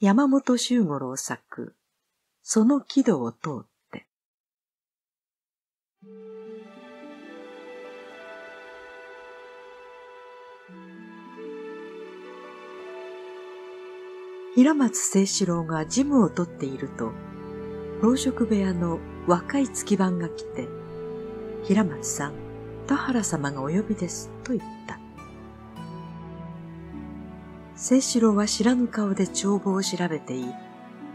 山本周五郎作、その軌道を通って。平松清志郎が事務を取っていると、老職部屋の若い月番が来て、平松さん、田原様がお呼びです、と言った。清四郎は知らぬ顔で帳簿を調べていい、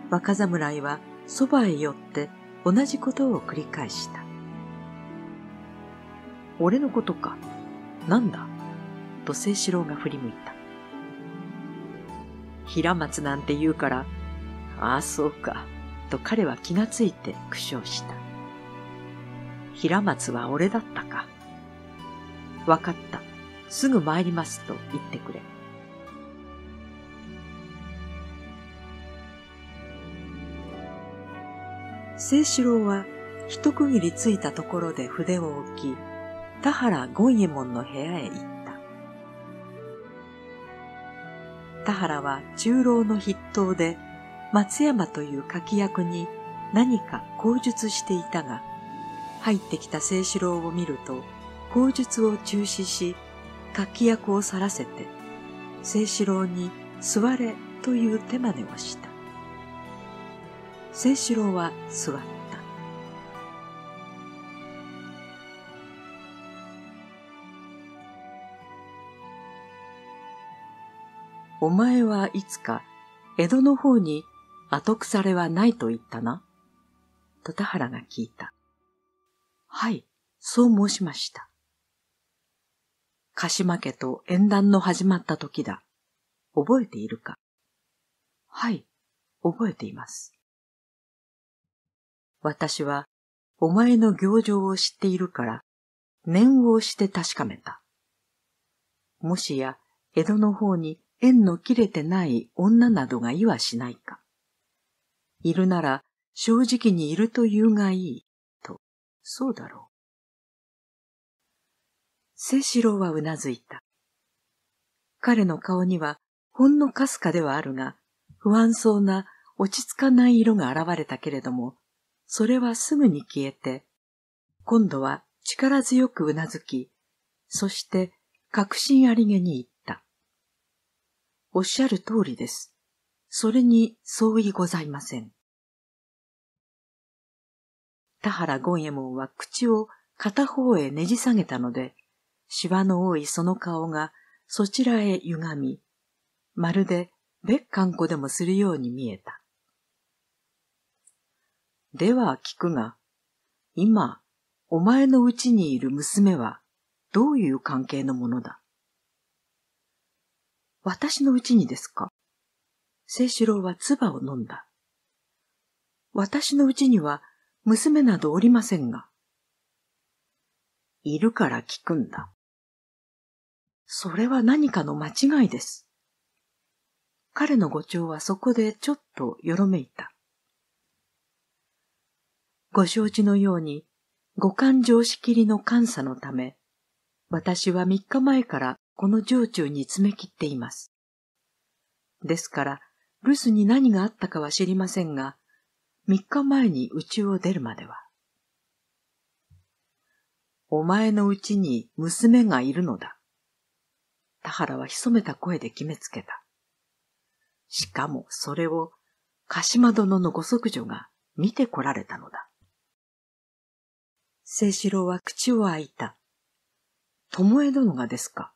若侍はそばへ寄って同じことを繰り返した。俺のことか。なんだと清四郎が振り向いた。平松なんて言うから、ああ、そうか、と彼は気がついて苦笑した。平松は俺だったか。わかった。すぐ参りますと言ってくれ。清志郎は一区切りついたところで筆を置き、田原権右衛門の部屋へ行った。田原は中老の筆頭で、松山という書き役に何か口述していたが、入ってきた清志郎を見ると、口述を中止し、書き役を去らせて、清志郎に座れという手真似をした。清四郎は座った。お前はいつか江戸の方に後腐れはないと言ったな。と田原が聞いた。はい、そう申しました。鹿島家と縁談の始まった時だ。覚えているかはい、覚えています。私はお前の行状を知っているから、念をして確かめた。もしや、江戸の方に縁の切れてない女などがいはしないか。いるなら、正直にいるというがいい、と、そうだろう。セシロはうなずいた。彼の顔には、ほんのかすかではあるが、不安そうな落ち着かない色が現れたけれども、それはすぐに消えて、今度は力強くうなずき、そして確信ありげに言った。おっしゃる通りです。それに相違ございません。田原権右衛門は口を片方へねじ下げたので、シワの多いその顔がそちらへ歪み、まるで別観光でもするように見えた。では聞くが、今、お前のうちにいる娘はどういう関係のものだ私のうちにですか清志郎は唾を飲んだ。私のうちには娘などおりませんが。いるから聞くんだ。それは何かの間違いです。彼の語調はそこでちょっとよろめいた。ご承知のように、五感常識入りの監査のため、私は三日前からこの城中に詰め切っています。ですから、留守に何があったかは知りませんが、三日前に宇宙を出るまでは。お前のうちに娘がいるのだ。田原は潜めた声で決めつけた。しかもそれを鹿島殿のご息女が見てこられたのだ。清志郎は口を開いた。巴殿がですか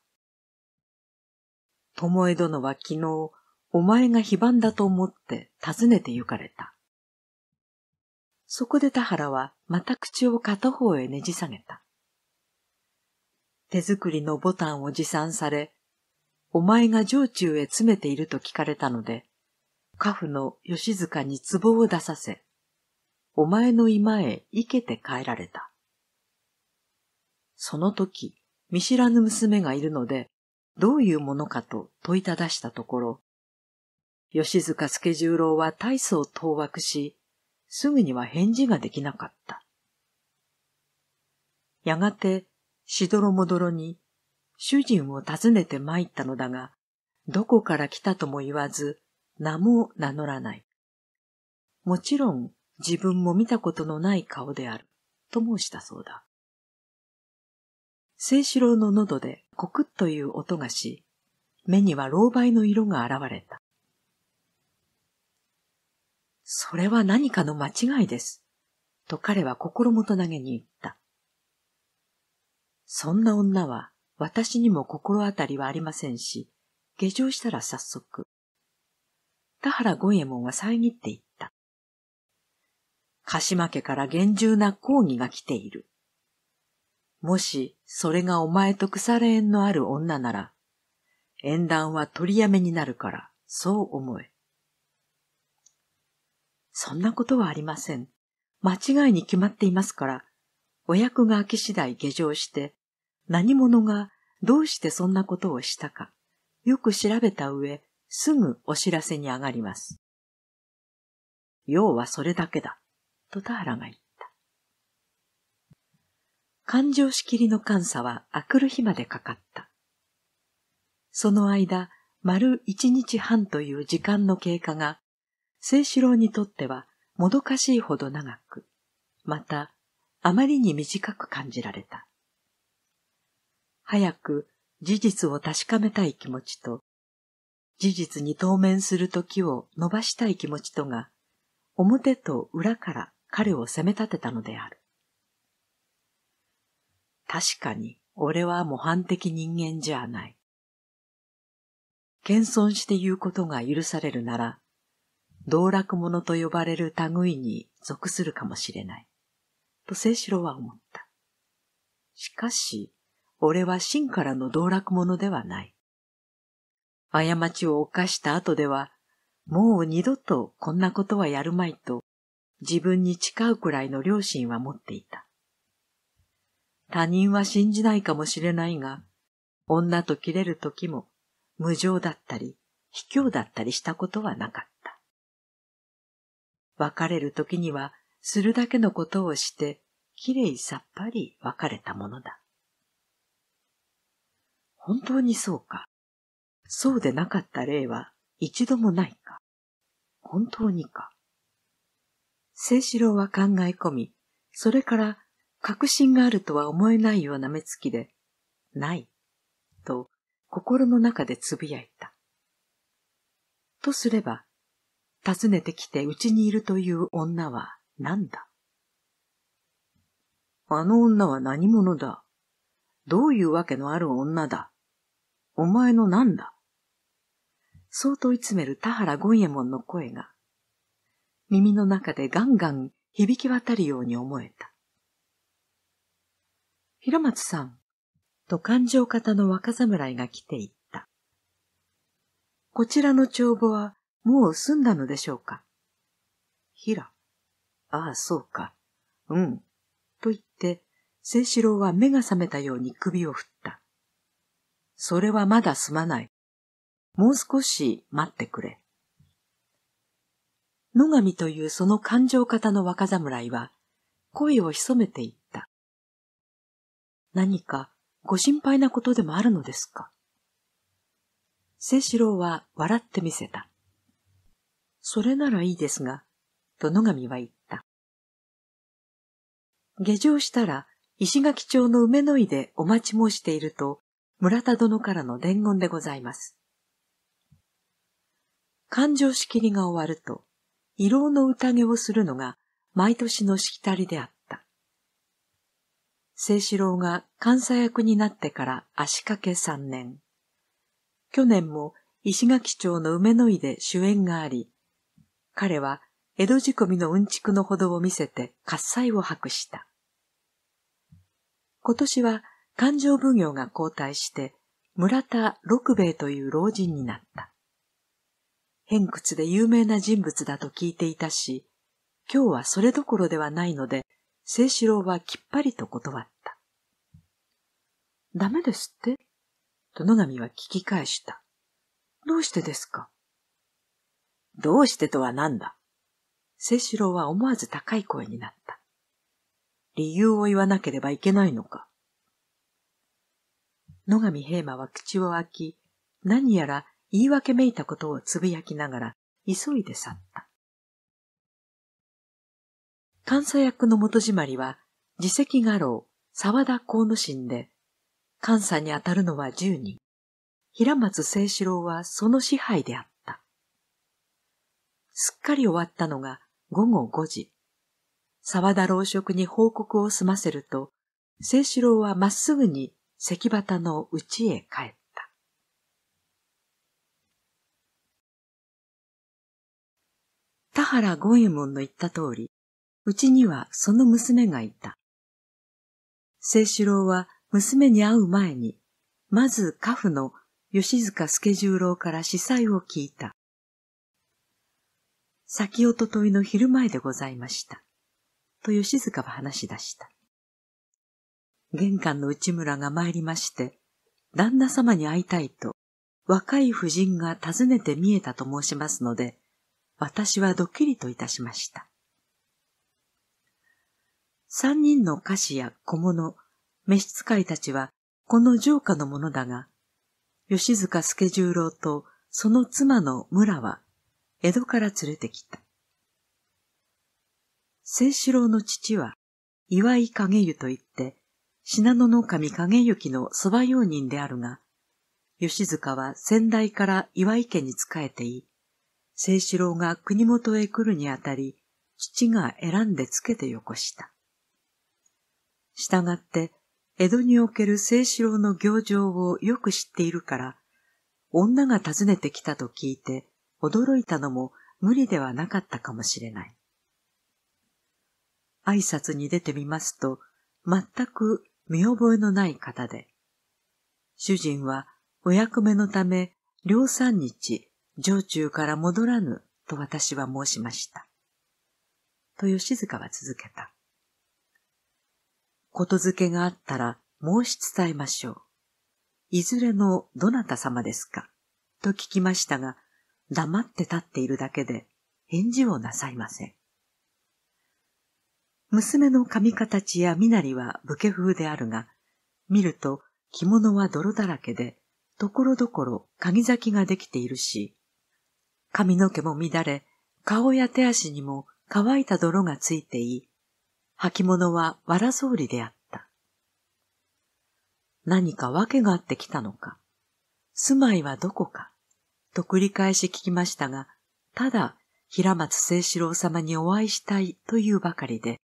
巴殿は昨日、お前が非番だと思って訪ねて行かれた。そこで田原はまた口を片方へねじ下げた。手作りのボタンを持参され、お前が城中へ詰めていると聞かれたので、家父の吉塚に壺を出させ、お前の居間へ生けて帰られた。その時、見知らぬ娘がいるので、どういうものかと問いただしたところ、吉塚助十郎は大層当惑し、すぐには返事ができなかった。やがて、しどろもどろに、主人を訪ねて参ったのだが、どこから来たとも言わず、名も名乗らない。もちろん、自分も見たことのない顔である、と申したそうだ。清四郎の喉でコクッという音がし、目には老媒の色が現れた。それは何かの間違いです。と彼は心もとげに言った。そんな女は私にも心当たりはありませんし、下城したら早速。田原五右衛門は遮って言った。鹿島家から厳重な抗議が来ている。もしそれがお前と腐れ縁のある女なら、縁談は取りやめになるから、そう思え。そんなことはありません。間違いに決まっていますから、お役が明け次第下城して、何者がどうしてそんなことをしたか、よく調べた上、すぐお知らせに上がります。要はそれだけだ、と田原が言った。感情しきりの監査は明くる日までかかった。その間、丸一日半という時間の経過が、清四郎にとってはもどかしいほど長く、また、あまりに短く感じられた。早く事実を確かめたい気持ちと、事実に当面する時を伸ばしたい気持ちとが、表と裏から彼を責め立てたのである。確かに俺は模範的人間じゃない。謙遜して言うことが許されるなら、道楽者と呼ばれる類に属するかもしれない。と清志郎は思った。しかし、俺は真からの道楽者ではない。過ちを犯した後では、もう二度とこんなことはやるまいと、自分に誓うくらいの良心は持っていた。他人は信じないかもしれないが、女と切れる時も無情だったり、卑怯だったりしたことはなかった。別れる時にはするだけのことをして、きれいさっぱり別れたものだ。本当にそうか。そうでなかった例は一度もないか。本当にか。聖四郎は考え込み、それから確信があるとは思えないような目つきで、ない、と心の中で呟いた。とすれば、訪ねてきてうちにいるという女は何だあの女は何者だどういうわけのある女だお前の何だそう問い詰める田原権右衛門の声が、耳の中でガンガン響き渡るように思えた。平松さん、と勘定方の若侍が来て言った。こちらの帳簿はもう済んだのでしょうか平。ああ、そうか。うん。と言って、清四郎は目が覚めたように首を振った。それはまだ済まない。もう少し待ってくれ。野上というその勘定方の若侍は、声を潜めて言っ何かご心配なことでもあるのですか清四郎は笑ってみせた。それならいいですが、と野上は言った。下城したら、石垣町の梅の井でお待ち申していると、村田殿からの伝言でございます。勘定仕切りが終わると、慰労の宴をするのが毎年のしきたりであった。清四郎が監査役になってから足掛け3年。去年も石垣町の梅の井で主演があり、彼は江戸仕込みのうんちくのほどを見せて喝采を博した。今年は勘定奉行が交代して村田六兵衛という老人になった。偏屈で有名な人物だと聞いていたし、今日はそれどころではないので、清志郎はきっぱりと断った。ダメですってと野上は聞き返した。どうしてですかどうしてとは何だ清志郎は思わず高い声になった。理由を言わなければいけないのか野上平馬は口を開き、何やら言い訳めいたことをつぶやきながら、急いで去った。監査役の元締まりは、自責画廊、沢田河野心で、監査に当たるのは十人。平松清志郎はその支配であった。すっかり終わったのが午後五時。沢田老職に報告を済ませると、清志郎はまっすぐに関端の家へ帰った。田原五右衛門の言った通り、うちにはその娘がいた。清四郎は娘に会う前に、まず家父の吉塚助十郎から司祭を聞いた。先おとといの昼前でございました。と吉塚は話し出した。玄関の内村が参りまして、旦那様に会いたいと、若い婦人が訪ねて見えたと申しますので、私はドッキリといたしました。三人の菓子や小物、召使いたちはこの城下のものだが、吉塚助十郎とその妻の村は江戸から連れてきた。清志郎の父は岩井影湯と言って、信濃の神影行の蕎麦用人であるが、吉塚は先代から岩井家に仕えてい、清志郎が国元へ来るにあたり、父が選んでつけてよこした。従って、江戸における清志郎の行情をよく知っているから、女が訪ねてきたと聞いて驚いたのも無理ではなかったかもしれない。挨拶に出てみますと、全く見覚えのない方で、主人はお役目のため、両三日、城中から戻らぬと私は申しました。と吉塚は続けた。ことづけがあったら申し伝えましょう。いずれのどなた様ですかと聞きましたが、黙って立っているだけで返事をなさいません。娘の髪形や身なりは武家風であるが、見ると着物は泥だらけで、ところどころ鍵咲きができているし、髪の毛も乱れ、顔や手足にも乾いた泥がついてい、履物はわら草履であった。何か訳があってきたのか、住まいはどこか、と繰り返し聞きましたが、ただ平松清四郎様にお会いしたいというばかりで、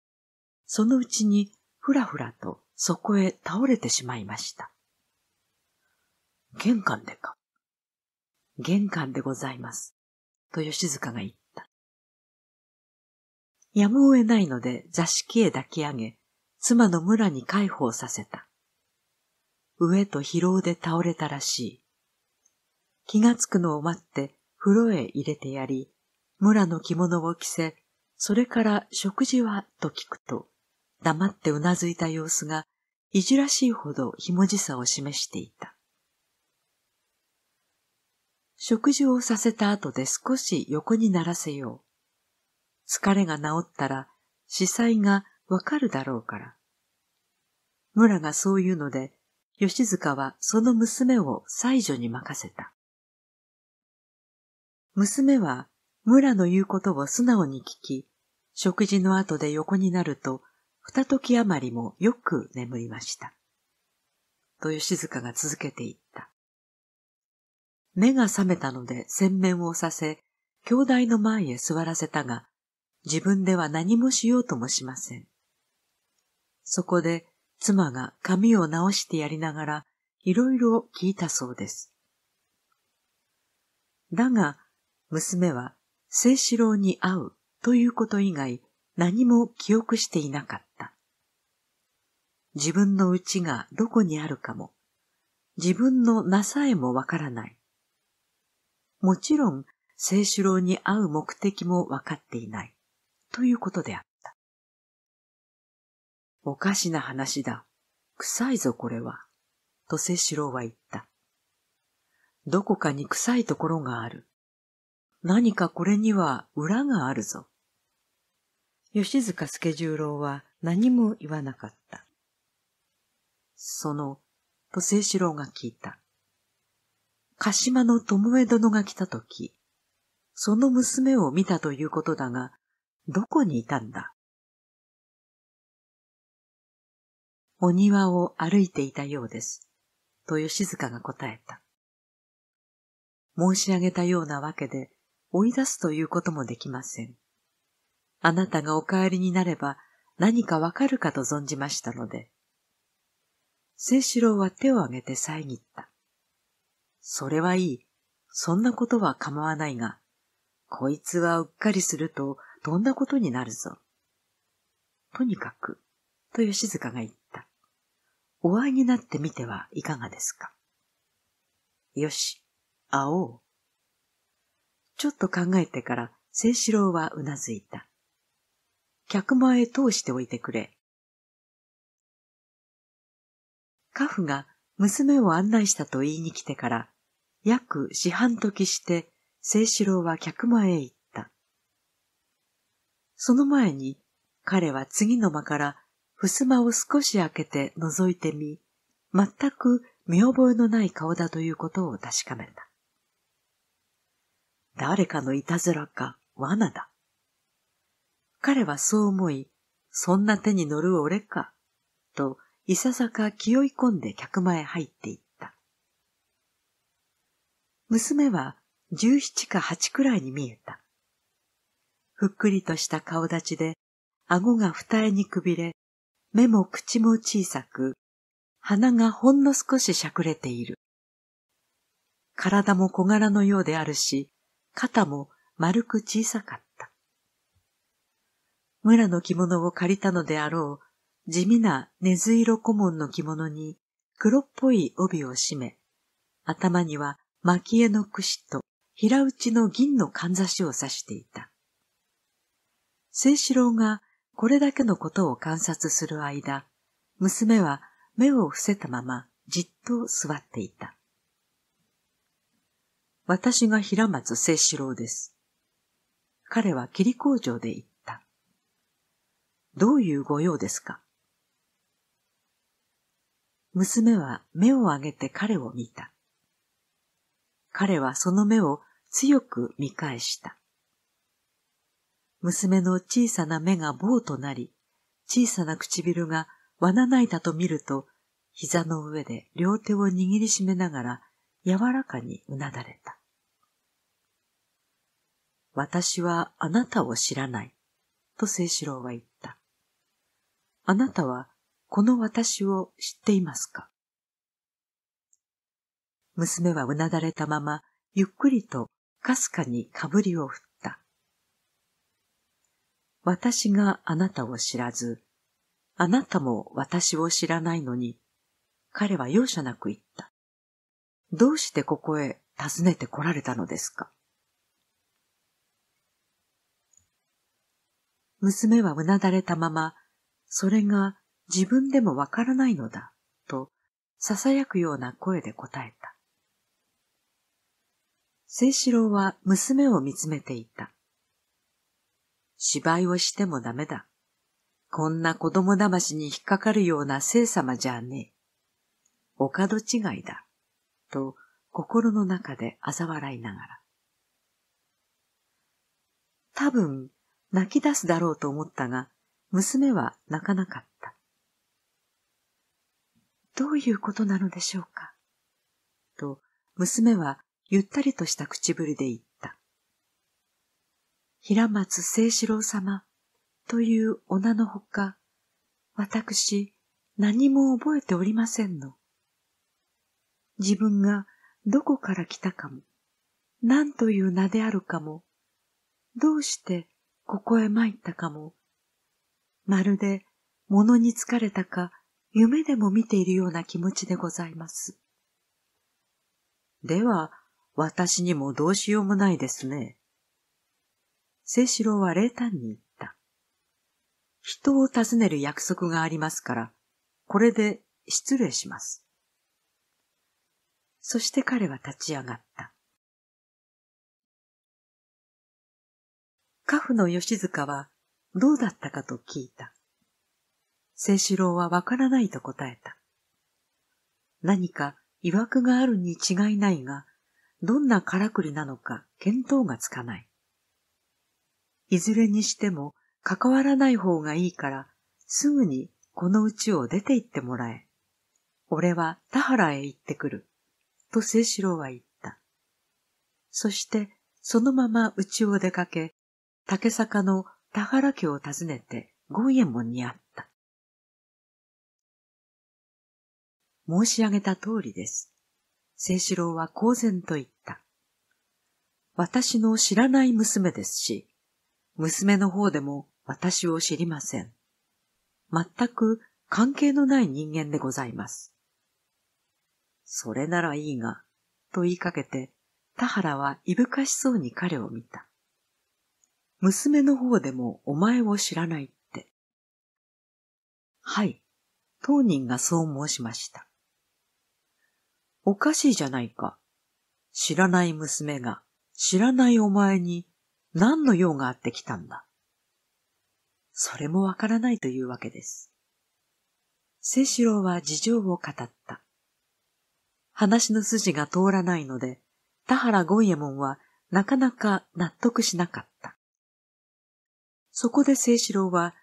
そのうちにふらふらとそこへ倒れてしまいました。玄関でか。玄関でございます。と吉塚が言った。やむを得ないので座敷へ抱き上げ、妻の村に介抱させた。上と疲労で倒れたらしい。気がつくのを待って風呂へ入れてやり、村の着物を着せ、それから食事はと聞くと、黙ってうなずいた様子が、いじらしいほどひもじさを示していた。食事をさせた後で少し横にならせよう。疲れが治ったら司祭がわかるだろうから。村がそう言うので、吉塚はその娘を妻女に任せた。娘は村の言うことを素直に聞き、食事の後で横になると、二時余りもよく眠りました。と吉塚が続けていった。目が覚めたので洗面をさせ、兄弟の前へ座らせたが、自分では何もしようともしません。そこで妻が髪を直してやりながらいろいろ聞いたそうです。だが娘は聖四郎に会うということ以外何も記憶していなかった。自分の家がどこにあるかも、自分の名さえもわからない。もちろん、聖四郎に会う目的もわかっていない。ということであった。おかしな話だ。臭いぞこれは。と清志郎は言った。どこかに臭いところがある。何かこれには裏があるぞ。吉塚助十郎は何も言わなかった。その、と聖四郎が聞いた。鹿島の友江殿が来たとき、その娘を見たということだが、どこにいたんだお庭を歩いていたようです。と吉塚が答えた。申し上げたようなわけで追い出すということもできません。あなたがお帰りになれば何かわかるかと存じましたので。清四郎は手を挙げて遮った。それはいい。そんなことは構わないが、こいつはうっかりするとどんだことになるぞ。とにかく、と吉塚が言った。お会いになってみてはいかがですか。よし、会おう。ちょっと考えてから、清志郎はうなずいた。客間へ通しておいてくれ。カフが娘を案内したと言いに来てから、約四半時して、清志郎は客間へ行った。その前に彼は次の間から襖を少し開けて覗いてみ、全く見覚えのない顔だということを確かめた。誰かのいたずらか罠だ。彼はそう思い、そんな手に乗る俺か、といささか気負い込んで客間へ入っていった。娘は十七か八くらいに見えた。ふっくりとした顔立ちで、顎が二重にくびれ、目も口も小さく、鼻がほんの少ししゃくれている。体も小柄のようであるし、肩も丸く小さかった。村の着物を借りたのであろう、地味な根津色古文の着物に黒っぽい帯を締め、頭には蒔絵の櫛と平打ちの銀のかんざしを刺していた。聖四郎がこれだけのことを観察する間、娘は目を伏せたままじっと座っていた。私が平松聖四郎です。彼は霧工場で言った。どういうご用ですか娘は目を上げて彼を見た。彼はその目を強く見返した。娘の小さな目が棒となり、小さな唇がわなないだと見ると、膝の上で両手を握りしめながら、柔らかにうなだれた。私はあなたを知らない、と清四郎は言った。あなたはこの私を知っていますか娘はうなだれたまま、ゆっくりとかすかにかぶりを振っ私があなたを知らず、あなたも私を知らないのに、彼は容赦なく言った。どうしてここへ訪ねて来られたのですか娘はうなだれたまま、それが自分でもわからないのだ、と囁くような声で答えた。聖四郎は娘を見つめていた。芝居をしてもダメだ。こんな子供騙しに引っかかるような聖様じゃねえ。お門違いだ。と心の中で嘲笑いながら。多分泣き出すだろうと思ったが、娘は泣かなかった。どういうことなのでしょうかと娘はゆったりとした口ぶりで言った。平松清志郎様というお名のほか、私何も覚えておりませんの。自分がどこから来たかも、何という名であるかも、どうしてここへ参ったかも、まるで物に疲れたか夢でも見ているような気持ちでございます。では、私にもどうしようもないですね。清四郎は冷淡に言った。人を訪ねる約束がありますから、これで失礼します。そして彼は立ち上がった。家父の吉塚はどうだったかと聞いた。清四郎はわからないと答えた。何か曰くがあるに違いないが、どんなからくりなのか見当がつかない。いずれにしても関わらない方がいいから、すぐにこのうちを出て行ってもらえ。俺は田原へ行ってくる。と清志郎は言った。そしてそのままうちを出かけ、竹坂の田原家を訪ねて豪右衛門に会った。申し上げた通りです。清志郎は公然と言った。私の知らない娘ですし、娘の方でも私を知りません。全く関係のない人間でございます。それならいいが、と言いかけて、田原はいぶかしそうに彼を見た。娘の方でもお前を知らないって。はい、当人がそう申しました。おかしいじゃないか。知らない娘が知らないお前に何の用があって来たんだそれもわからないというわけです。清四郎は事情を語った。話の筋が通らないので、田原権右衛門はなかなか納得しなかった。そこで清四郎は、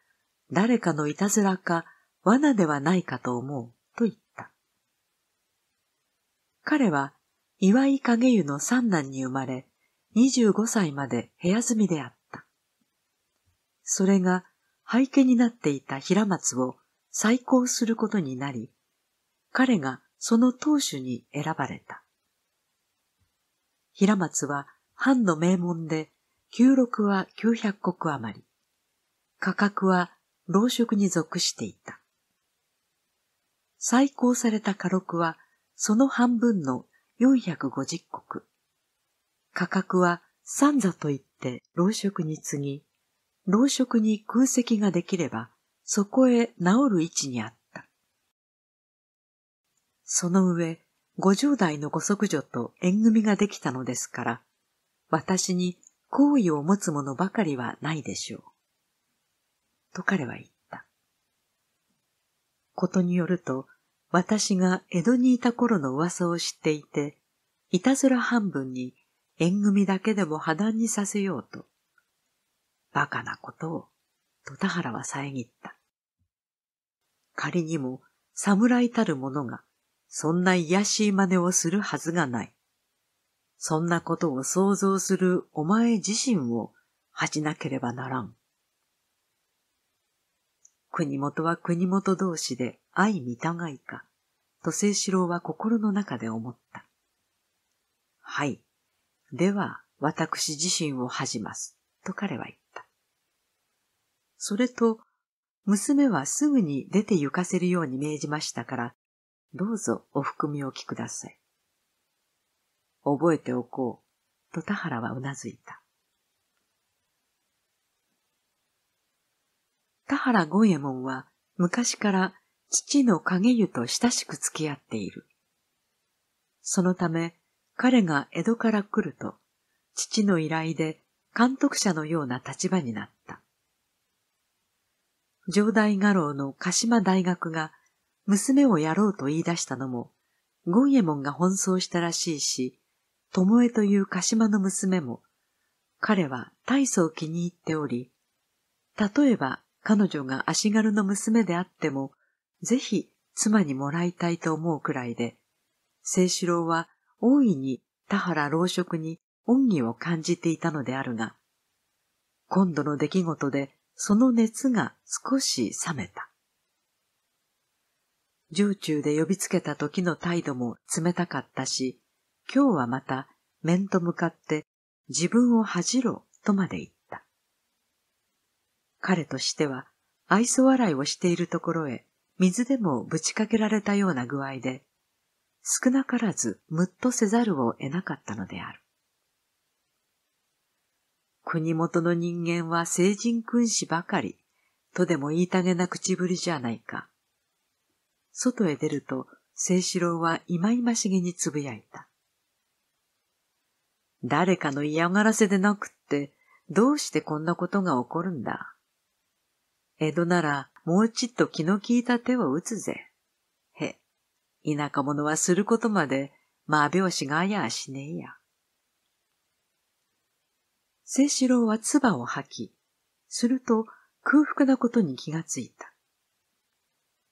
誰かのいたずらか罠ではないかと思うと言った。彼は岩井影湯の三男に生まれ、25歳まで部屋住みであった。それが廃家になっていた平松を再興することになり、彼がその当主に選ばれた。平松は藩の名門で、旧録は九百国余り、価格は老職に属していた。再興された家録は、その半分の四百五十国。価格は三座といって老職に次ぎ、老職に空席ができれば、そこへ治る位置にあった。その上、五十代のご息女と縁組ができたのですから、私に好意を持つ者ばかりはないでしょう。と彼は言った。ことによると、私が江戸にいた頃の噂を知っていて、いたずら半分に縁組だけでも破談にさせようと、馬鹿なことを、戸田原は遮った。仮にも、侍たる者が、そんな卑しい真似をするはずがない。そんなことを想像するお前自身を恥じなければならん。国元は国元同士で相見たがいか、と清志郎は心の中で思った。はい。では私自身を恥じます。と彼は言った。それと、娘はすぐに出て行かせるように命じましたから、どうぞお含みおきください。覚えておこう、と田原はうなずいた。田原五右衛門は昔から父の影湯と親しく付き合っている。そのため、彼が江戸から来ると、父の依頼で監督者のような立場になった。上代画廊の鹿島大学が娘をやろうと言い出したのも、ゴンエモンが奔走したらしいし、巴という鹿島の娘も、彼は大層気に入っており、例えば彼女が足軽の娘であっても、ぜひ妻にもらいたいと思うくらいで、清志郎は大いに田原老職に恩義を感じていたのであるが、今度の出来事でその熱が少し冷めた。城中で呼びつけた時の態度も冷たかったし、今日はまた面と向かって自分を恥じろとまで言った。彼としては愛想笑いをしているところへ水でもぶちかけられたような具合で、少なからずむっとせざるを得なかったのである。国元の人間は聖人君子ばかり、とでも言いたげな口ぶりじゃないか。外へ出ると、清四郎は忌々しげにつぶやいた。誰かの嫌がらせでなくって、どうしてこんなことが起こるんだ。江戸なら、もうちっと気の利いた手を打つぜ。田舎者はすることまでまあ、拍子があやあしねえや。清志郎は唾を吐き、すると空腹なことに気がついた。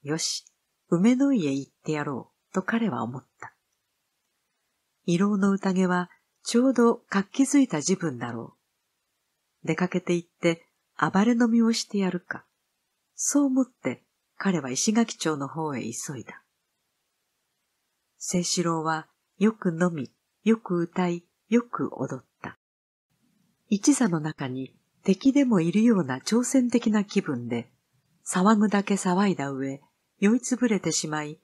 よし、梅の家行ってやろう、と彼は思った。慰労の宴はちょうど活気づいた自分だろう。出かけて行って暴れ飲みをしてやるか。そう思って彼は石垣町の方へ急いだ。清四郎はよく飲み、よく歌い、よく踊った。一座の中に敵でもいるような挑戦的な気分で、騒ぐだけ騒いだ上、酔いつぶれてしまい、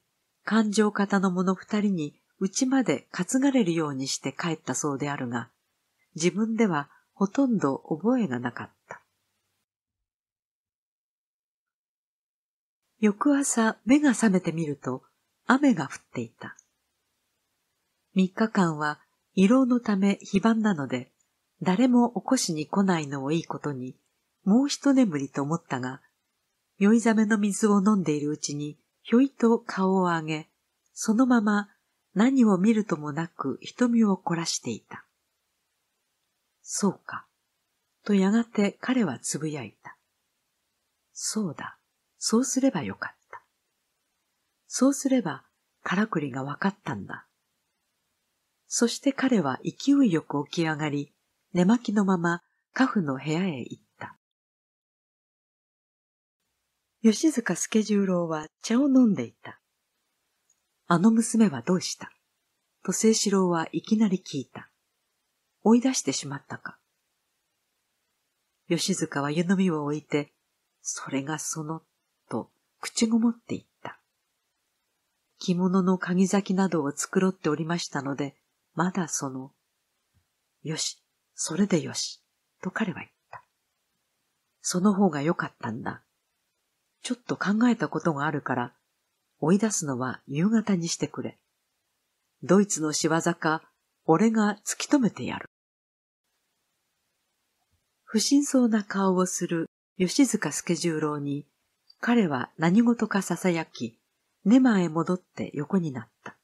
感情型の者二人にうちまで担がれるようにして帰ったそうであるが、自分ではほとんど覚えがなかった。翌朝目が覚めてみると雨が降っていた。3日間は疲労のため非番なので、誰も起こしに来ないのをいいことに、もう一眠りと思ったが、酔いざめの水を飲んでいるうちに、ひょいと顔を上げ、そのまま何を見るともなく瞳を凝らしていた。そうか。とやがて彼はつぶやいた。そうだ。そうすればよかった。そうすれば、からくりがわかったんだ。そして彼は勢いよく起き上がり、寝巻きのままカフの部屋へ行った。吉塚助十郎は茶を飲んでいた。あの娘はどうしたと清四郎はいきなり聞いた。追い出してしまったか。吉塚は湯飲みを置いて、それがその、と口ごもって言った。着物の鍵先などを繕っておりましたので、まだその、よし、それでよし、と彼は言った。その方が良かったんだ。ちょっと考えたことがあるから、追い出すのは夕方にしてくれ。ドイツの仕業か、俺が突き止めてやる。不審そうな顔をする吉塚スケュー郎に、彼は何事か囁き、ネマへ戻って横になった。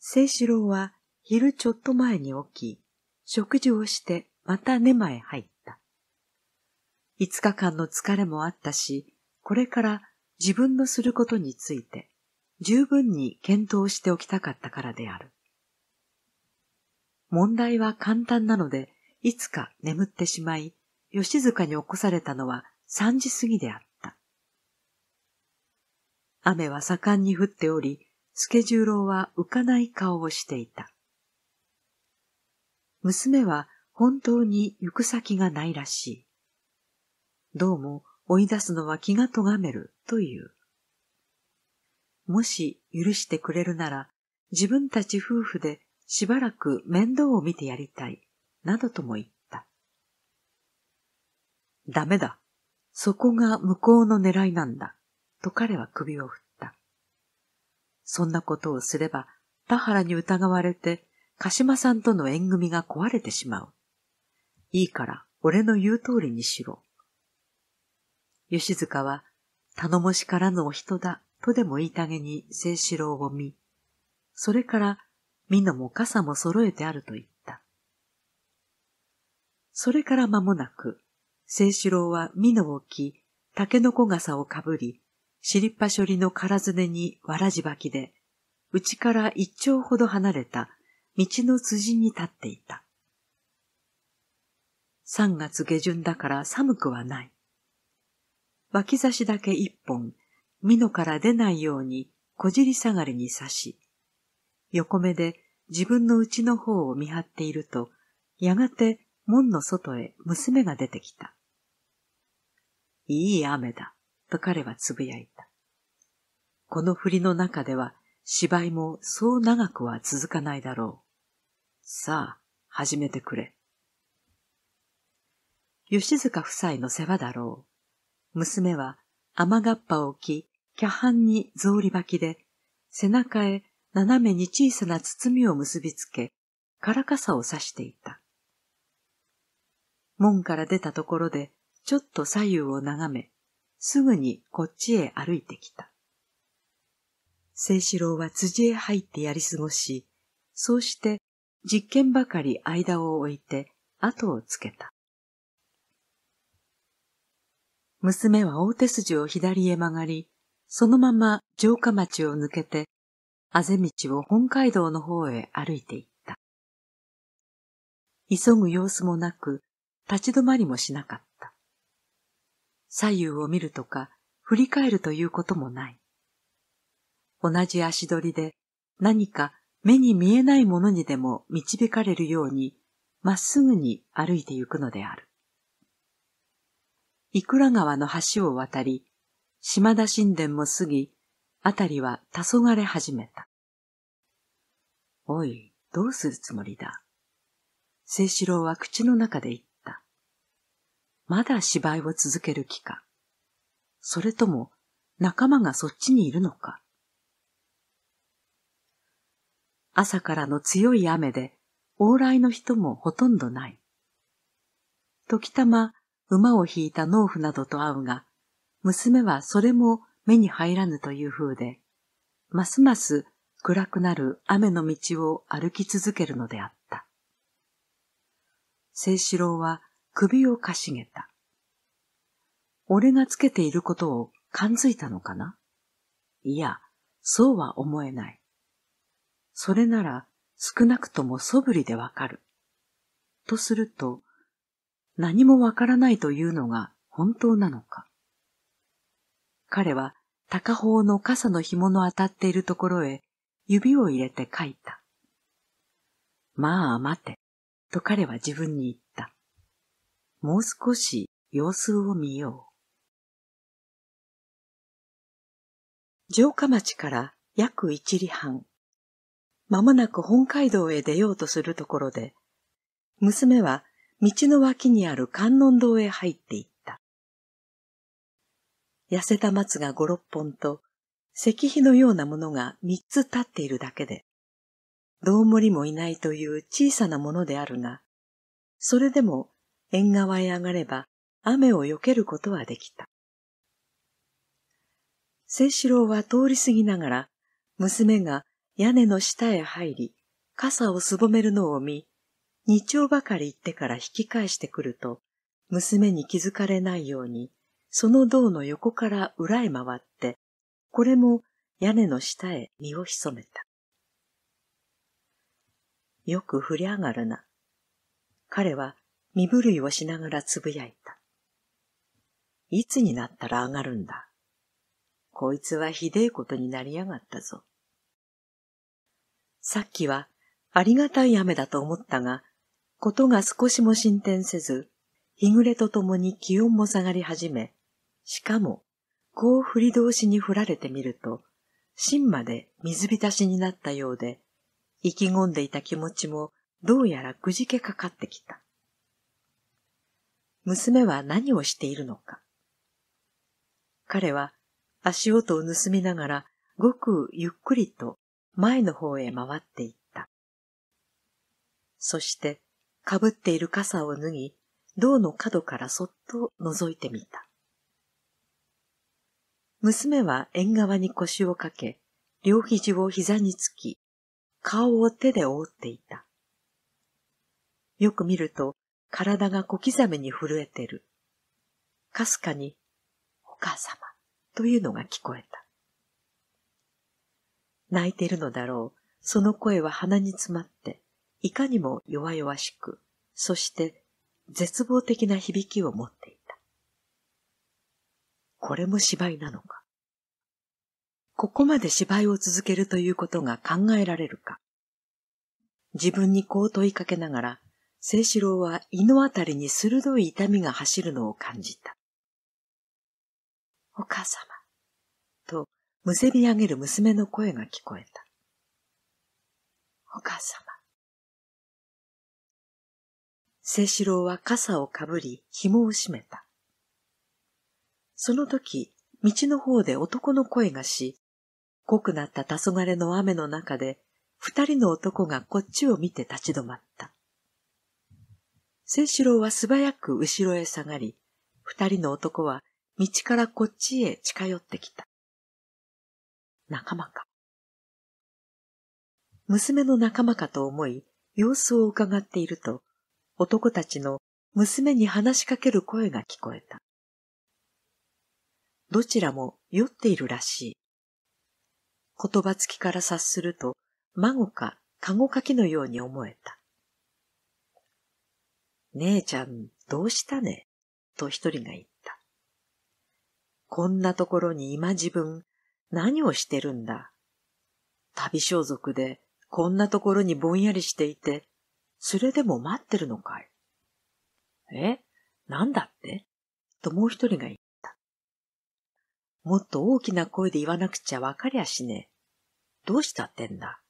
清四郎は昼ちょっと前に起き、食事をしてまた寝間へ入った。五日間の疲れもあったし、これから自分のすることについて十分に検討しておきたかったからである。問題は簡単なので、いつか眠ってしまい、吉塚に起こされたのは三時過ぎであった。雨は盛んに降っており、スケジュールは浮かない顔をしていた。娘は本当に行く先がないらしい。どうも追い出すのは気がとがめるという。もし許してくれるなら自分たち夫婦でしばらく面倒を見てやりたい、などとも言った。ダメだ。そこが向こうの狙いなんだ。と彼は首を振った。そんなことをすれば田原に疑われて鹿島さんとの縁組が壊れてしまう。いいから俺の言う通りにしろ。吉塚は頼もしからぬお人だとでも言いたげに清四郎を見、それから美濃も傘も揃えてあると言った。それから間もなく、清四郎は美濃を着、竹の子傘をかぶり、尻っぱ処理の空ずねにわらじばきで、うちから一丁ほど離れた道の辻に立っていた。三月下旬だから寒くはない。脇差しだけ一本、美濃から出ないようにこじり下がりに刺し、横目で自分の家の方を見張っていると、やがて門の外へ娘が出てきた。いい雨だ。と彼はつぶやいた。この振りの中では芝居もそう長くは続かないだろう。さあ、始めてくれ。吉塚夫妻の世話だろう。娘は雨がっぱを着、キャハンに草履履きで、背中へ斜めに小さな包みを結びつけ、からかさを刺していた。門から出たところで、ちょっと左右を眺め、すぐにこっちへ歩いてきた。清四郎は辻へ入ってやり過ごし、そうして実験ばかり間を置いて後をつけた。娘は大手筋を左へ曲がり、そのまま城下町を抜けて、あぜ道を本街道の方へ歩いていった。急ぐ様子もなく、立ち止まりもしなかった。左右を見るとか振り返るということもない。同じ足取りで何か目に見えないものにでも導かれるようにまっすぐに歩いて行くのである。いくら川の橋を渡り、島田神殿も過ぎ、あたりは黄昏始めた。おい、どうするつもりだ。清四郎は口の中で言っまだ芝居を続ける気か。それとも仲間がそっちにいるのか。朝からの強い雨で往来の人もほとんどない。時たま馬を引いた農夫などと会うが、娘はそれも目に入らぬという風で、ますます暗くなる雨の道を歩き続けるのであった。清志郎は首をかしげた。俺がつけていることを感づいたのかないや、そうは思えない。それなら少なくとも素振りでわかる。とすると、何もわからないというのが本当なのか。彼は高方の傘の紐の当たっているところへ指を入れて書いた。まあ待て、と彼は自分に言っもう少し様子を見よう。城下町から約一里半、まもなく本街道へ出ようとするところで、娘は道の脇にある観音堂へ入っていった。痩せた松が五六本と、石碑のようなものが三つ立っているだけで、どうもりもいないという小さなものであるが、それでも縁側へ上がれば雨を避けることはできた。清四郎は通り過ぎながら、娘が屋根の下へ入り、傘をすぼめるのを見、二丁ばかり行ってから引き返してくると、娘に気づかれないように、その銅の横から裏へ回って、これも屋根の下へ身を潜めた。よく振り上がるな。彼は身震いをしながらつぶやいた。いつになったら上がるんだ。こいつはひでえことになりやがったぞ。さっきはありがたい雨だと思ったが、ことが少しも進展せず、日暮れとともに気温も下がり始め、しかも、こう振り通しに振られてみると、芯まで水浸しになったようで、意気込んでいた気持ちもどうやらくじけかかってきた。娘は何をしているのか。彼は足音を盗みながらごくゆっくりと前の方へ回っていった。そしてかぶっている傘を脱ぎ、銅の角からそっと覗いてみた。娘は縁側に腰をかけ、両肘を膝につき、顔を手で覆っていた。よく見ると、体が小刻みに震えてる。かすかに、お母様というのが聞こえた。泣いてるのだろう。その声は鼻に詰まって、いかにも弱々しく、そして絶望的な響きを持っていた。これも芝居なのか。ここまで芝居を続けるということが考えられるか。自分にこう問いかけながら、清四郎は胃のあたりに鋭い痛みが走るのを感じた。お母様、と、むせび上げる娘の声が聞こえた。お母様。清四郎は傘をかぶり、紐を締めた。その時、道の方で男の声がし、濃くなった黄昏の雨の中で、二人の男がこっちを見て立ち止まった。清志郎は素早く後ろへ下がり、二人の男は道からこっちへ近寄ってきた。仲間か。娘の仲間かと思い、様子を伺っていると、男たちの娘に話しかける声が聞こえた。どちらも酔っているらしい。言葉つきから察すると、孫か、籠かきのように思えた。姉ちゃんどうしたねと一人が言った。こんなところに今自分何をしてるんだ旅装束でこんなところにぼんやりしていて、それでも待ってるのかいえなんだってともう一人が言った。もっと大きな声で言わなくちゃわかりゃしねえ。どうしたってんだ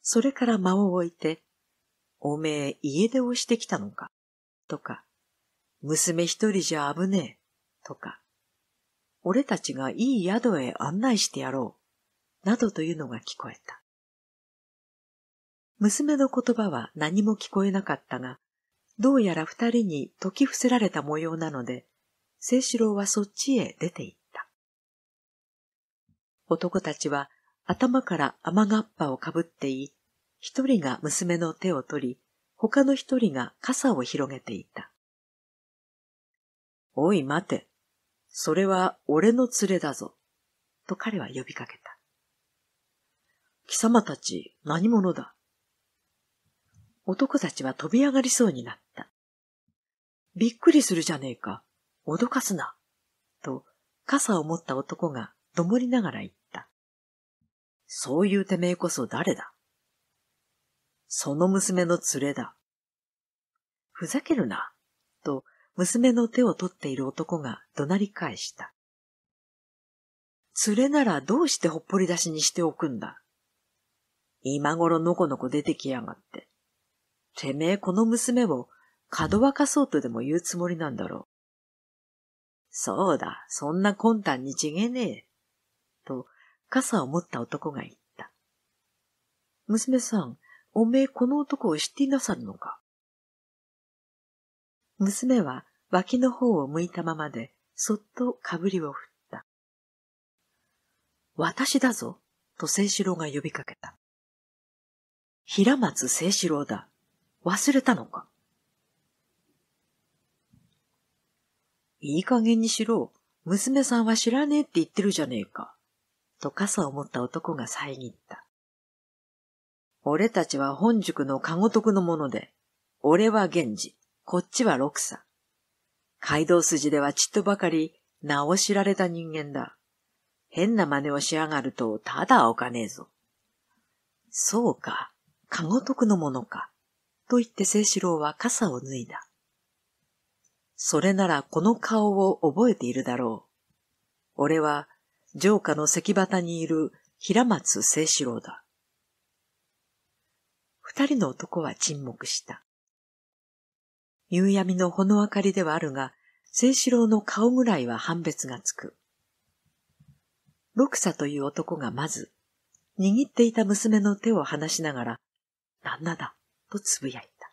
それから間を置いて、おめえ家出をしてきたのかとか、娘一人じゃ危ねえとか、俺たちがいい宿へ案内してやろうなどというのが聞こえた。娘の言葉は何も聞こえなかったが、どうやら二人に解き伏せられた模様なので、清四郎はそっちへ出て行った。男たちは頭から雨がっぱをかぶってい一人が娘の手を取り、他の一人が傘を広げていた。おい待て。それは俺の連れだぞ。と彼は呼びかけた。貴様たち何者だ男たちは飛び上がりそうになった。びっくりするじゃねえか。脅かすな。と、傘を持った男がどもりながら言った。そういうてめえこそ誰だその娘の連れだ。ふざけるな、と娘の手を取っている男が怒鳴り返した。連れならどうしてほっぽり出しにしておくんだ。今頃のこのこ出てきやがって。てめえこの娘をかどわかそうとでも言うつもりなんだろう。そうだ、そんな魂胆にちげねえ。と、傘を持った男が言った。娘さん、おめえこの男を知っていなさるのか。娘は脇の方を向いたままで、そっとかぶりを振った。私だぞ、と清四郎が呼びかけた。平松清四郎だ。忘れたのか。いい加減にしろ、娘さんは知らねえって言ってるじゃねえか。と傘を持った男が遮った。俺たちは本塾のかごとくのもので、俺は源氏、こっちは六佐。街道筋ではちっとばかり名を知られた人間だ。変な真似をしやがるとただおかねえぞ。そうか、かごとのものか。と言って清四郎は傘を脱いだ。それならこの顔を覚えているだろう。俺は、城下の石端にいる平松清志郎だ。二人の男は沈黙した。夕闇のほの明かりではあるが、清四郎の顔ぐらいは判別がつく。六佐という男がまず、握っていた娘の手を離しながら、旦那だ、とつぶやいた。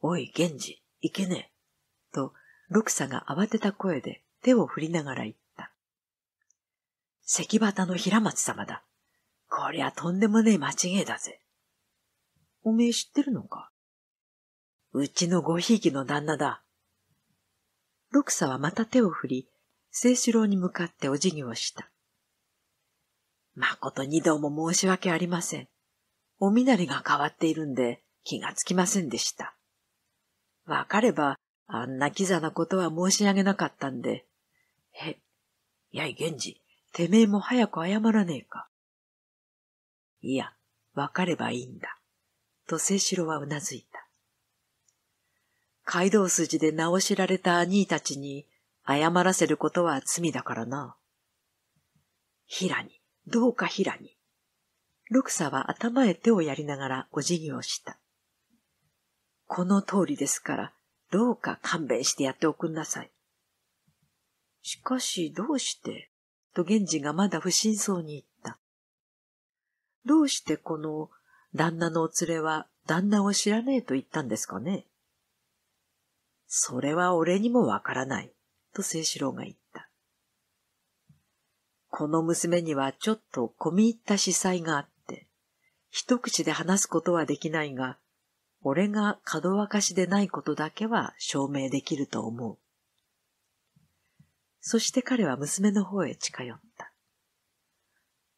おい、源氏、いけねえ、と、六佐が慌てた声で手を振りながら言った。関端の平松様だ。こりゃとんでもねえ間違いだぜ。おめえ知ってるのかうちのごひいきの旦那だ。六佐はまた手を振り、清志郎に向かってお辞儀をした。まこと二度も申し訳ありません。お身なりが変わっているんで気がつきませんでした。わかれば、あんなキザなことは申し上げなかったんで。へ、やい源氏、てめえも早く謝らねえか。いや、わかればいいんだ。と清四郎はうなずいた。街道筋で名を知られた兄たちに謝らせることは罪だからな。平に、どうか平に。六佐は頭へ手をやりながらお辞儀をした。この通りですから、どうか勘弁してやっておくんなさい。しかし、どうして、と源氏がまだ不審そうに言った。どうしてこの旦那のお連れは旦那を知らねえと言ったんですかねそれは俺にもわからない、と清四郎が言った。この娘にはちょっと込み入った司祭があって、一口で話すことはできないが、俺が角沸かしでないことだけは証明できると思う。そして彼は娘の方へ近寄った。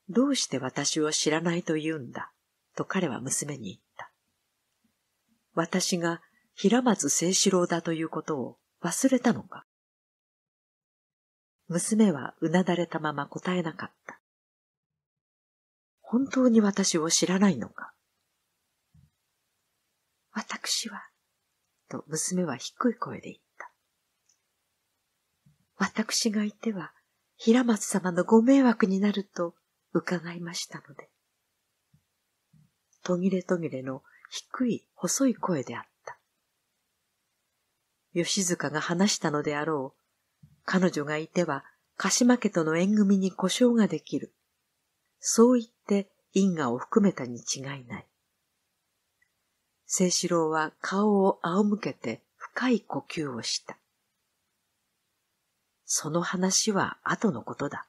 どうして私を知らないと言うんだと彼は娘に言った。私が平松清志郎だということを忘れたのか娘はうなだれたまま答えなかった。本当に私を知らないのか私は、と娘は低い声で言った。私がいては、平松様のご迷惑になると伺いましたので。途切れ途切れの低い細い声であった。吉塚が話したのであろう。彼女がいては、鹿島家との縁組に故障ができる。そう言って因果を含めたに違いない。清四郎は顔を仰向けて深い呼吸をした。その話は後のことだ。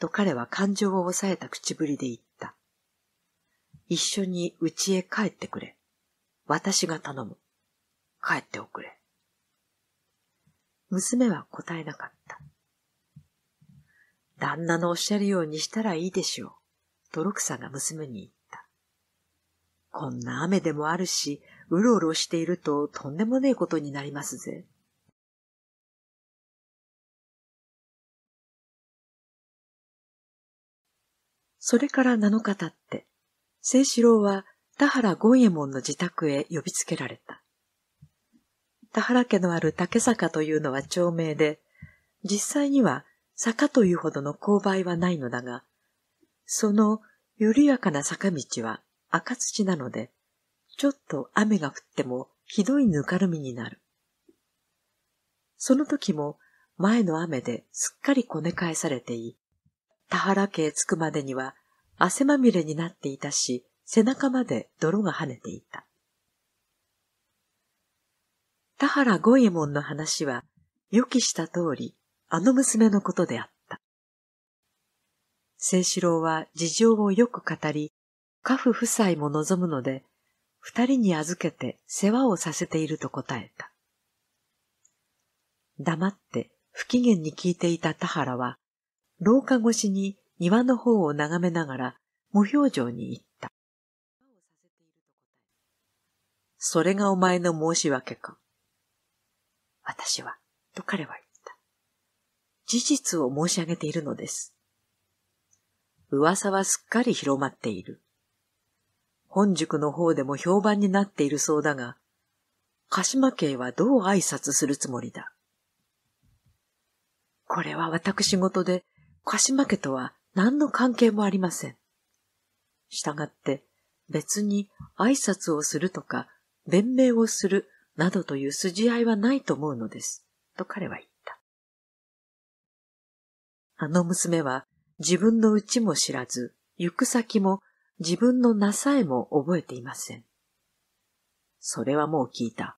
と彼は感情を抑えた口ぶりで言っ一緒に家へ帰ってくれ。私が頼む。帰っておくれ。娘は答えなかった。旦那のおっしゃるようにしたらいいでしょう。と六さんが娘に言った。こんな雨でもあるし、うろうろしているととんでもねえことになりますぜ。それから7日経って、清四郎は田原権右衛門の自宅へ呼びつけられた。田原家のある竹坂というのは町名で、実際には坂というほどの勾配はないのだが、その緩やかな坂道は赤土なので、ちょっと雨が降ってもひどいぬかるみになる。その時も前の雨ですっかりこね返されてい、田原家へ着くまでには汗まみれになっていたし、背中まで泥が跳ねていた。田原五右衛門の話は、予期した通り、あの娘のことであった。清四郎は事情をよく語り、家父夫妻も望むので、二人に預けて世話をさせていると答えた。黙って不機嫌に聞いていた田原は、廊下越しに庭の方を眺めながら無表情に言った。それがお前の申し訳か。私は、と彼は言った。事実を申し上げているのです。噂はすっかり広まっている。本塾の方でも評判になっているそうだが、鹿島家はどう挨拶するつもりだ。これは私事で、鹿島家とは何の関係もありません。したがって別に挨拶をするとか弁明をするなどという筋合いはないと思うのです、と彼は言った。あの娘は自分のうちも知らず、行く先も自分のなさえも覚えていません。それはもう聞いた。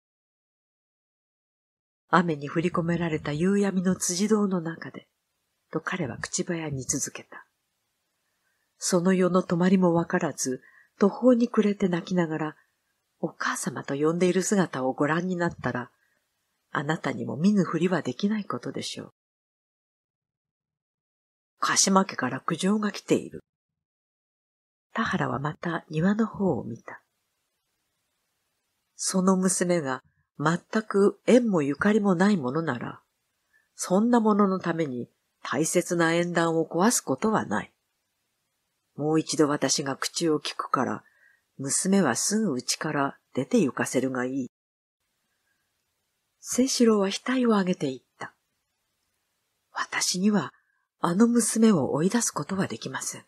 雨に降り込められた夕闇の辻堂の中で、と彼は口早に続けた。その世の止まりもわからず、途方に暮れて泣きながら、お母様と呼んでいる姿をご覧になったら、あなたにも見ぬふりはできないことでしょう。鹿島家から苦情が来ている。田原はまた庭の方を見た。その娘が全く縁もゆかりもないものなら、そんなもののために大切な縁談を壊すことはない。もう一度私が口を聞くから、娘はすぐうちから出て行かせるがいい。聖志郎は額を上げていった。私にはあの娘を追い出すことはできません。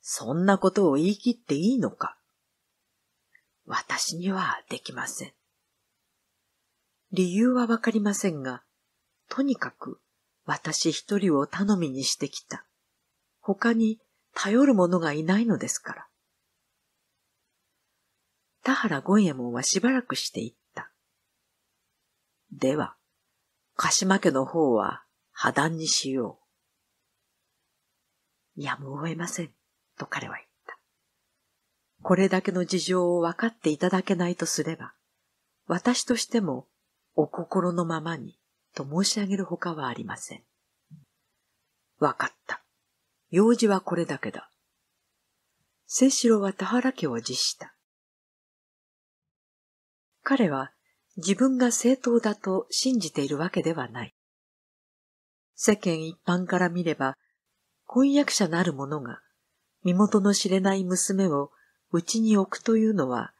そんなことを言い切っていいのか私にはできません。理由はわかりませんが、とにかく私一人を頼みにしてきた。他に頼る者がいないのですから。田原五右衛門はしばらくして言った。では、鹿島家の方は破談にしよう。やむを得ません、と彼は言った。これだけの事情を分かっていただけないとすれば、私としてもお心のままにと申し上げるほかはありません。わかった。用事はこれだけだ。清四郎は田原家を辞した。彼は自分が正当だと信じているわけではない。世間一般から見れば、婚約者なる者が身元の知れない娘をうちに置くというのは、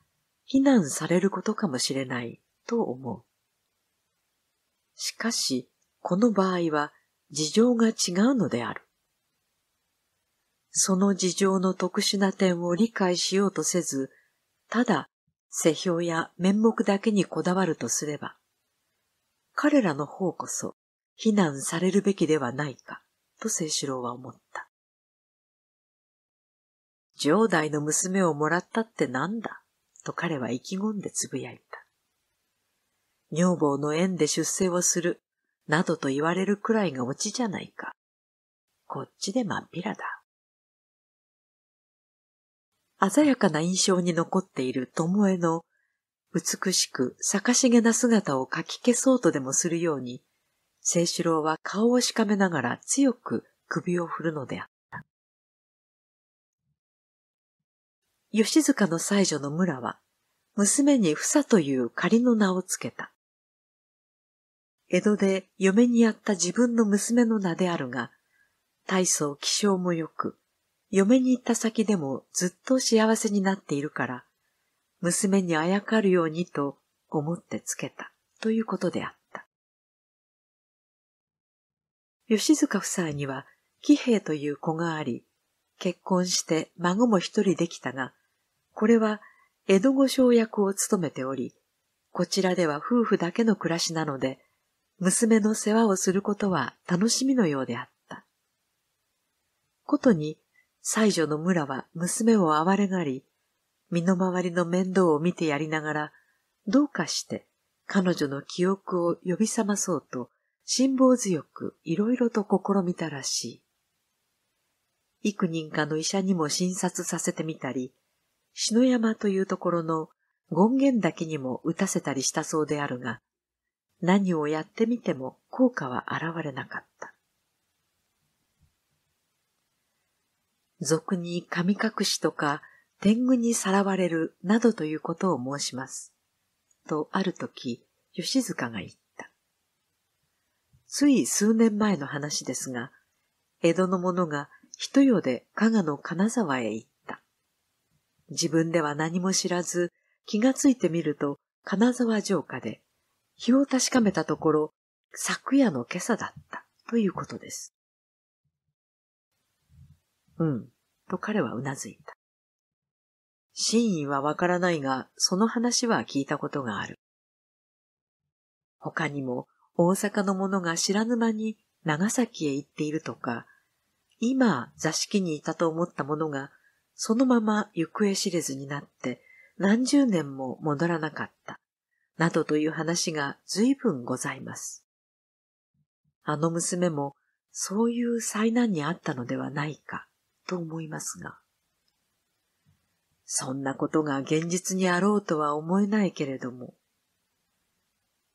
非難されることかもしれないと思う。しかし、この場合は事情が違うのである。その事情の特殊な点を理解しようとせず、ただ、世評や面目だけにこだわるとすれば、彼らの方こそ非難されるべきではないか、と清四郎は思った。上代の娘をもらったってなんだ、と彼は意気込んでつぶやいた。女房の縁で出世をする、などと言われるくらいがオチじゃないか。こっちでまっぴらだ。鮮やかな印象に残っている巴の美しく逆しげな姿をかき消そうとでもするように、清四郎は顔をしかめながら強く首を振るのであった。吉塚の妻女の村は、娘に房という仮の名をつけた。江戸で嫁にやった自分の娘の名であるが、大層気性も良く、嫁に行った先でもずっと幸せになっているから、娘にあやかるようにと思ってつけたということであった。吉塚夫妻には喜兵という子があり、結婚して孫も一人できたが、これは江戸御生役を務めており、こちらでは夫婦だけの暮らしなので、娘の世話をすることは楽しみのようであった。ことに、西女の村は娘を哀れがり、身の回りの面倒を見てやりながら、どうかして彼女の記憶を呼び覚まそうと、辛抱強くいろいろと試みたらしい。幾人かの医者にも診察させてみたり、篠山というところの権現けにも打たせたりしたそうであるが、何をやってみても効果は現れなかった。俗に神隠しとか天狗にさらわれるなどということを申します。とある時、吉塚が言った。つい数年前の話ですが、江戸の者が一夜で加賀の金沢へ行った。自分では何も知らず、気がついてみると金沢城下で日を確かめたところ、昨夜の今朝だったということです。うん、と彼はうなずいた。真意はわからないが、その話は聞いたことがある。他にも大阪の者が知らぬ間に長崎へ行っているとか、今座敷にいたと思った者が、そのまま行方知れずになって何十年も戻らなかったなどという話が随分ございます。あの娘もそういう災難にあったのではないかと思いますが、そんなことが現実にあろうとは思えないけれども、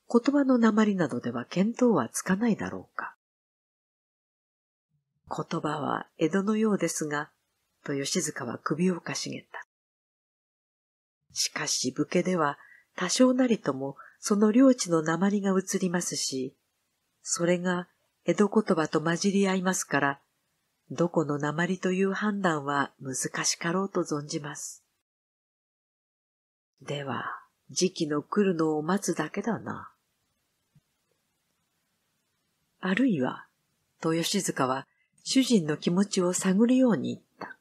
言葉の鉛などでは見当はつかないだろうか。言葉は江戸のようですが、と吉塚は首をかしげた。しかし武家では多少なりともその領地の鉛が移りますし、それが江戸言葉と混じり合いますから、どこの鉛という判断は難しかろうと存じます。では、時期の来るのを待つだけだな。あるいは、と吉塚は主人の気持ちを探るように言った。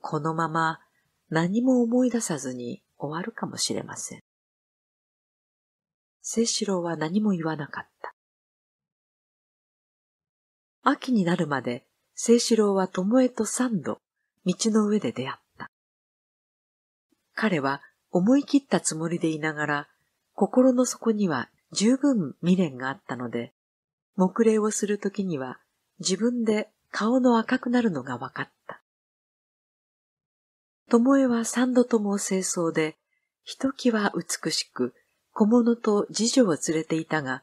このまま何も思い出さずに終わるかもしれません。清四郎は何も言わなかった。秋になるまで、清四郎は巴と三度、道の上で出会った。彼は思い切ったつもりでいながら、心の底には十分未練があったので、目礼をするときには自分で顔の赤くなるのが分かった。巴は三度とも清掃で、ひときわ美しく、小物と次女を連れていたが、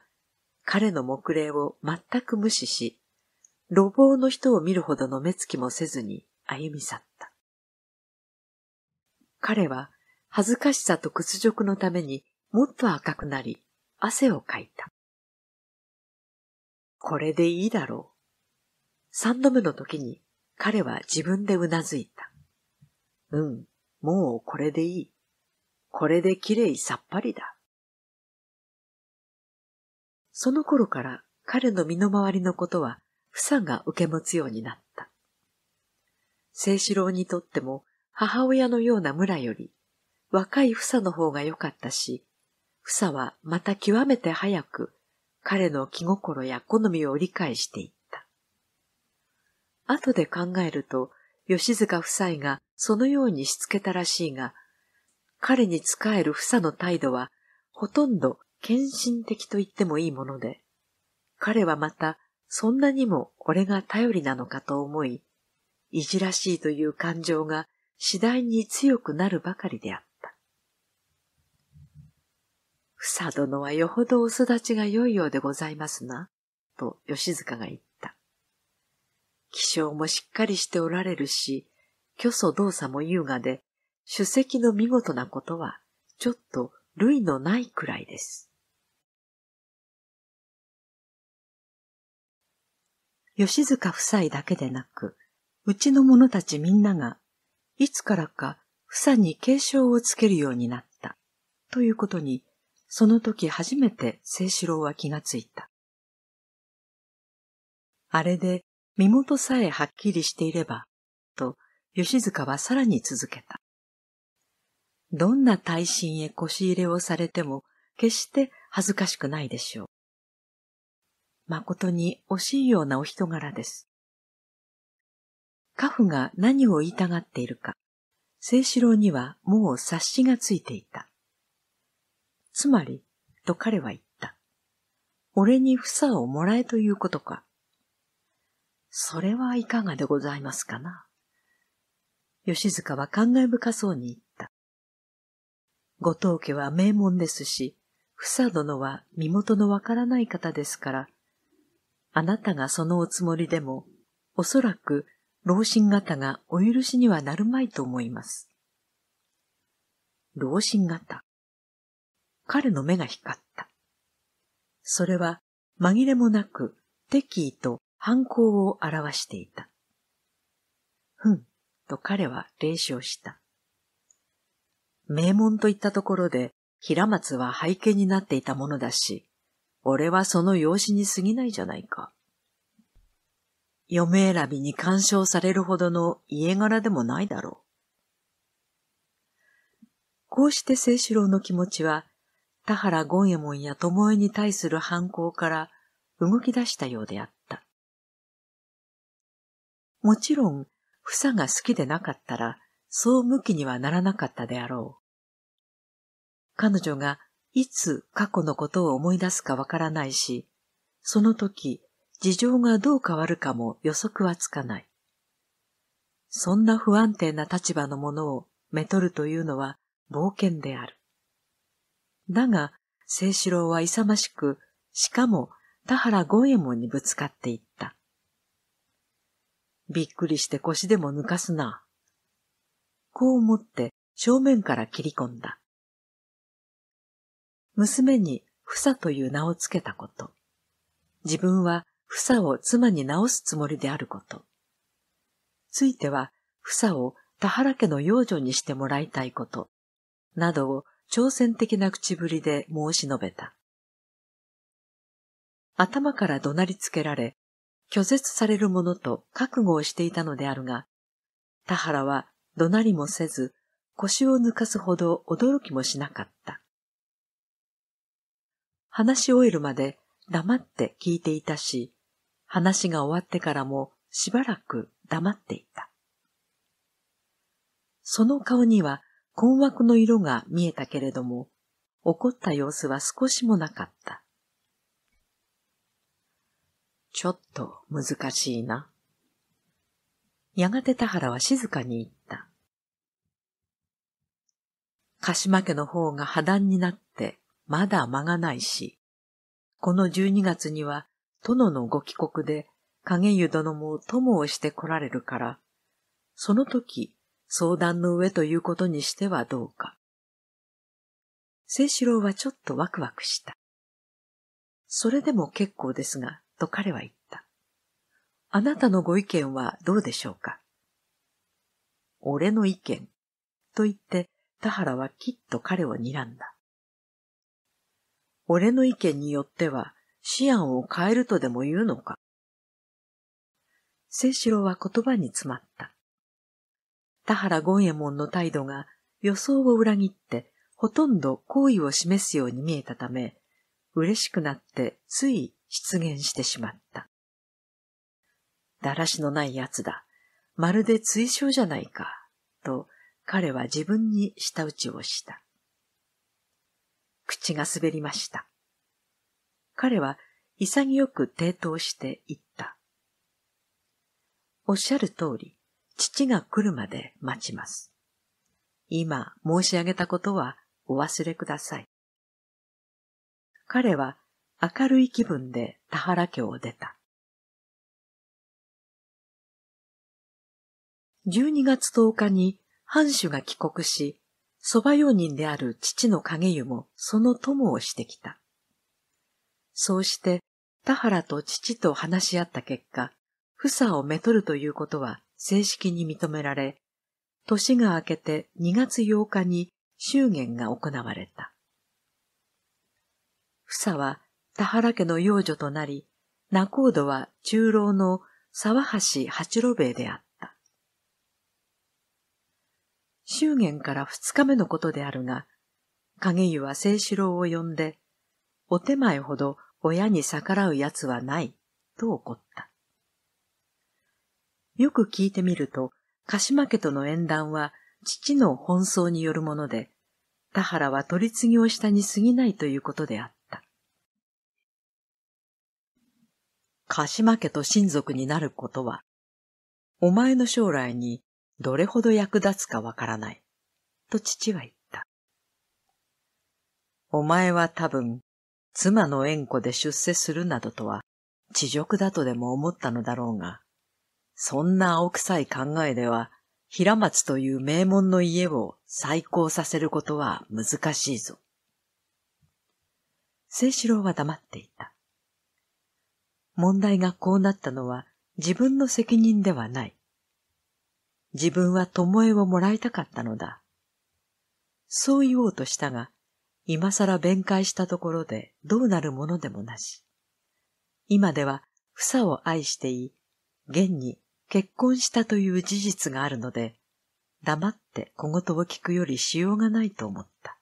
彼の目礼を全く無視し、路傍の人を見るほどの目つきもせずに歩み去った。彼は恥ずかしさと屈辱のためにもっと赤くなり、汗をかいた。これでいいだろう。三度目の時に彼は自分でうなずいた。うん、もうこれでいい。これできれいさっぱりだ。その頃から彼の身の回りのことは、房が受け持つようになった。清四郎にとっても、母親のような村より、若い房の方が良かったし、房はまた極めて早く、彼の気心や好みを理解していった。後で考えると、吉塚夫妻がそのようにしつけたらしいが、彼に仕える房の態度は、ほとんど献身的と言ってもいいもので、彼はまた、そんなにも俺が頼りなのかと思い、いじらしいという感情が次第に強くなるばかりであった。房殿はよほどお育ちが良いようでございますな、と吉塚が言った。気性もしっかりしておられるし、虚祖動作も優雅で、主席の見事なことは、ちょっと類のないくらいです。吉塚夫妻だけでなく、うちの者たちみんなが、いつからか房に警鐘をつけるようになった、ということに、その時初めて清志郎は気がついた。あれで身元さえはっきりしていれば、と吉塚はさらに続けた。どんな大臣へ腰入れをされても、決して恥ずかしくないでしょう。誠に惜しいようなお人柄です。カフが何を言いたがっているか、清四郎にはもう察しがついていた。つまり、と彼は言った。俺に房をもらえということか。それはいかがでございますかな。吉塚は感慨深そうに言った。後藤家は名門ですし、房殿は身元のわからない方ですから、あなたがそのおつもりでも、おそらく老人方がお許しにはなるまいと思います。老人方。彼の目が光った。それは紛れもなく敵意と反抗を表していた。ふん、と彼は霊笑した。名門といったところで、平松は背景になっていたものだし、俺はその養子に過ぎないじゃないか。嫁選びに干渉されるほどの家柄でもないだろう。こうして清四郎の気持ちは、田原権右衛門や巴に対する反抗から動き出したようであった。もちろん、房が好きでなかったら、そう向きにはならなかったであろう。彼女がいつ過去のことを思い出すかわからないし、その時、事情がどう変わるかも予測はつかない。そんな不安定な立場のものをめとるというのは冒険である。だが、清志郎は勇ましく、しかも田原五右衛門にぶつかっていった。びっくりして腰でも抜かすな。こう思って正面から切り込んだ。娘に房という名をつけたこと。自分は房を妻に直すつもりであること。ついては房を田原家の養女にしてもらいたいこと。などを挑戦的な口ぶりで申し述べた。頭から怒鳴りつけられ、拒絶されるものと覚悟をしていたのであるが、田原は怒鳴りもせず、腰を抜かすほど驚きもしなかった。話し終えるまで黙って聞いていたし、話が終わってからもしばらく黙っていた。その顔には困惑の色が見えたけれども、怒った様子は少しもなかった。ちょっと難しいな。やがて田原は静かに言った。鹿島家の方が破談になってまだ間がないし、この十二月には殿のご帰国で影湯殿も友をして来られるから、その時相談の上ということにしてはどうか。清志郎はちょっとワクワクした。それでも結構ですが、と彼は言った。あなたのご意見はどうでしょうか俺の意見。と言って、田原はきっと彼を睨んだ。俺の意見によっては、思案を変えるとでも言うのか。聖四郎は言葉に詰まった。田原権右衛門の態度が予想を裏切って、ほとんど好意を示すように見えたため、嬉しくなってつい出現してしまった。だらしのない奴だ。まるで追証じゃないか。と彼は自分に舌打ちをした。口が滑りました。彼は潔く抵当して言った。おっしゃる通り、父が来るまで待ちます。今申し上げたことはお忘れください。彼は明るい気分で田原家を出た。12月10日に藩主が帰国し、蕎麦用人である父の影湯もその友をしてきた。そうして田原と父と話し合った結果、さをめとるということは正式に認められ、年が明けて2月8日に祝言が行われた。さは田原家の養女となり、仲人は中老の沢橋八郎兵衛であった。祝言から二日目のことであるが、影湯は清志郎を呼んで、お手前ほど親に逆らう奴はない、と怒った。よく聞いてみると、鹿島家との縁談は父の奔走によるもので、田原は取り次ぎをしたに過ぎないということであった。鹿島家と親族になることは、お前の将来にどれほど役立つかわからない、と父は言った。お前は多分、妻の縁故で出世するなどとは、地辱だとでも思ったのだろうが、そんな青臭い考えでは、平松という名門の家を再興させることは難しいぞ。清志郎は黙っていた。問題がこうなったのは自分の責任ではない。自分は巴をもらいたかったのだ。そう言おうとしたが、今さら弁解したところでどうなるものでもなし。今では房を愛していい、現に結婚したという事実があるので、黙って小言を聞くよりしようがないと思った。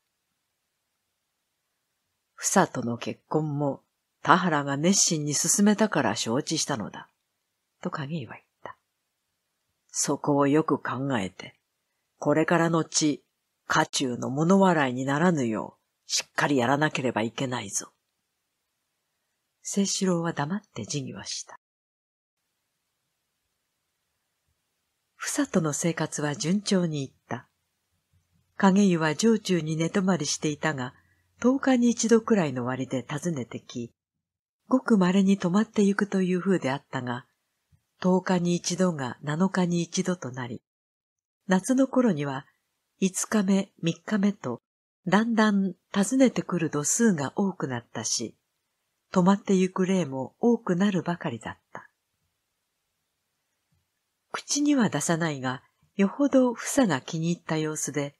房との結婚も田原が熱心に進めたから承知したのだ、と影井は言った。そこをよく考えて、これからの地、家中の物笑いにならぬよう、しっかりやらなければいけないぞ。清四郎は黙って辞儀はした。ふさとの生活は順調にいった。影湯は城中に寝泊まりしていたが、十日に一度くらいの割で訪ねてき、ごく稀に止まってゆくという風であったが、10日に一度が7日に一度となり、夏の頃には5日目、3日目と、だんだん訪ねてくる度数が多くなったし、止まってゆく例も多くなるばかりだった。口には出さないが、よほど房が気に入った様子で、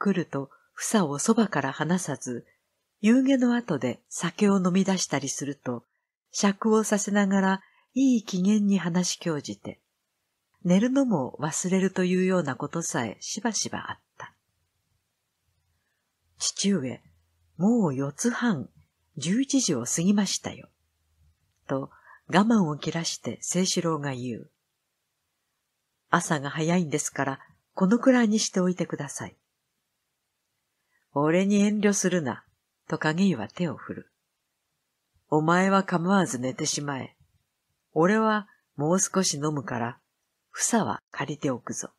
来ると房をそばから離さず、夕下の後で酒を飲み出したりすると、酌をさせながらいい機嫌に話し興じて、寝るのも忘れるというようなことさえしばしばあった。父上、もう四つ半、十一時を過ぎましたよ。と、我慢を切らして清四郎が言う。朝が早いんですから、このくらいにしておいてください。俺に遠慮するな。と影井は手を振る。お前は構わず寝てしまえ。俺はもう少し飲むから、房は借りておくぞ。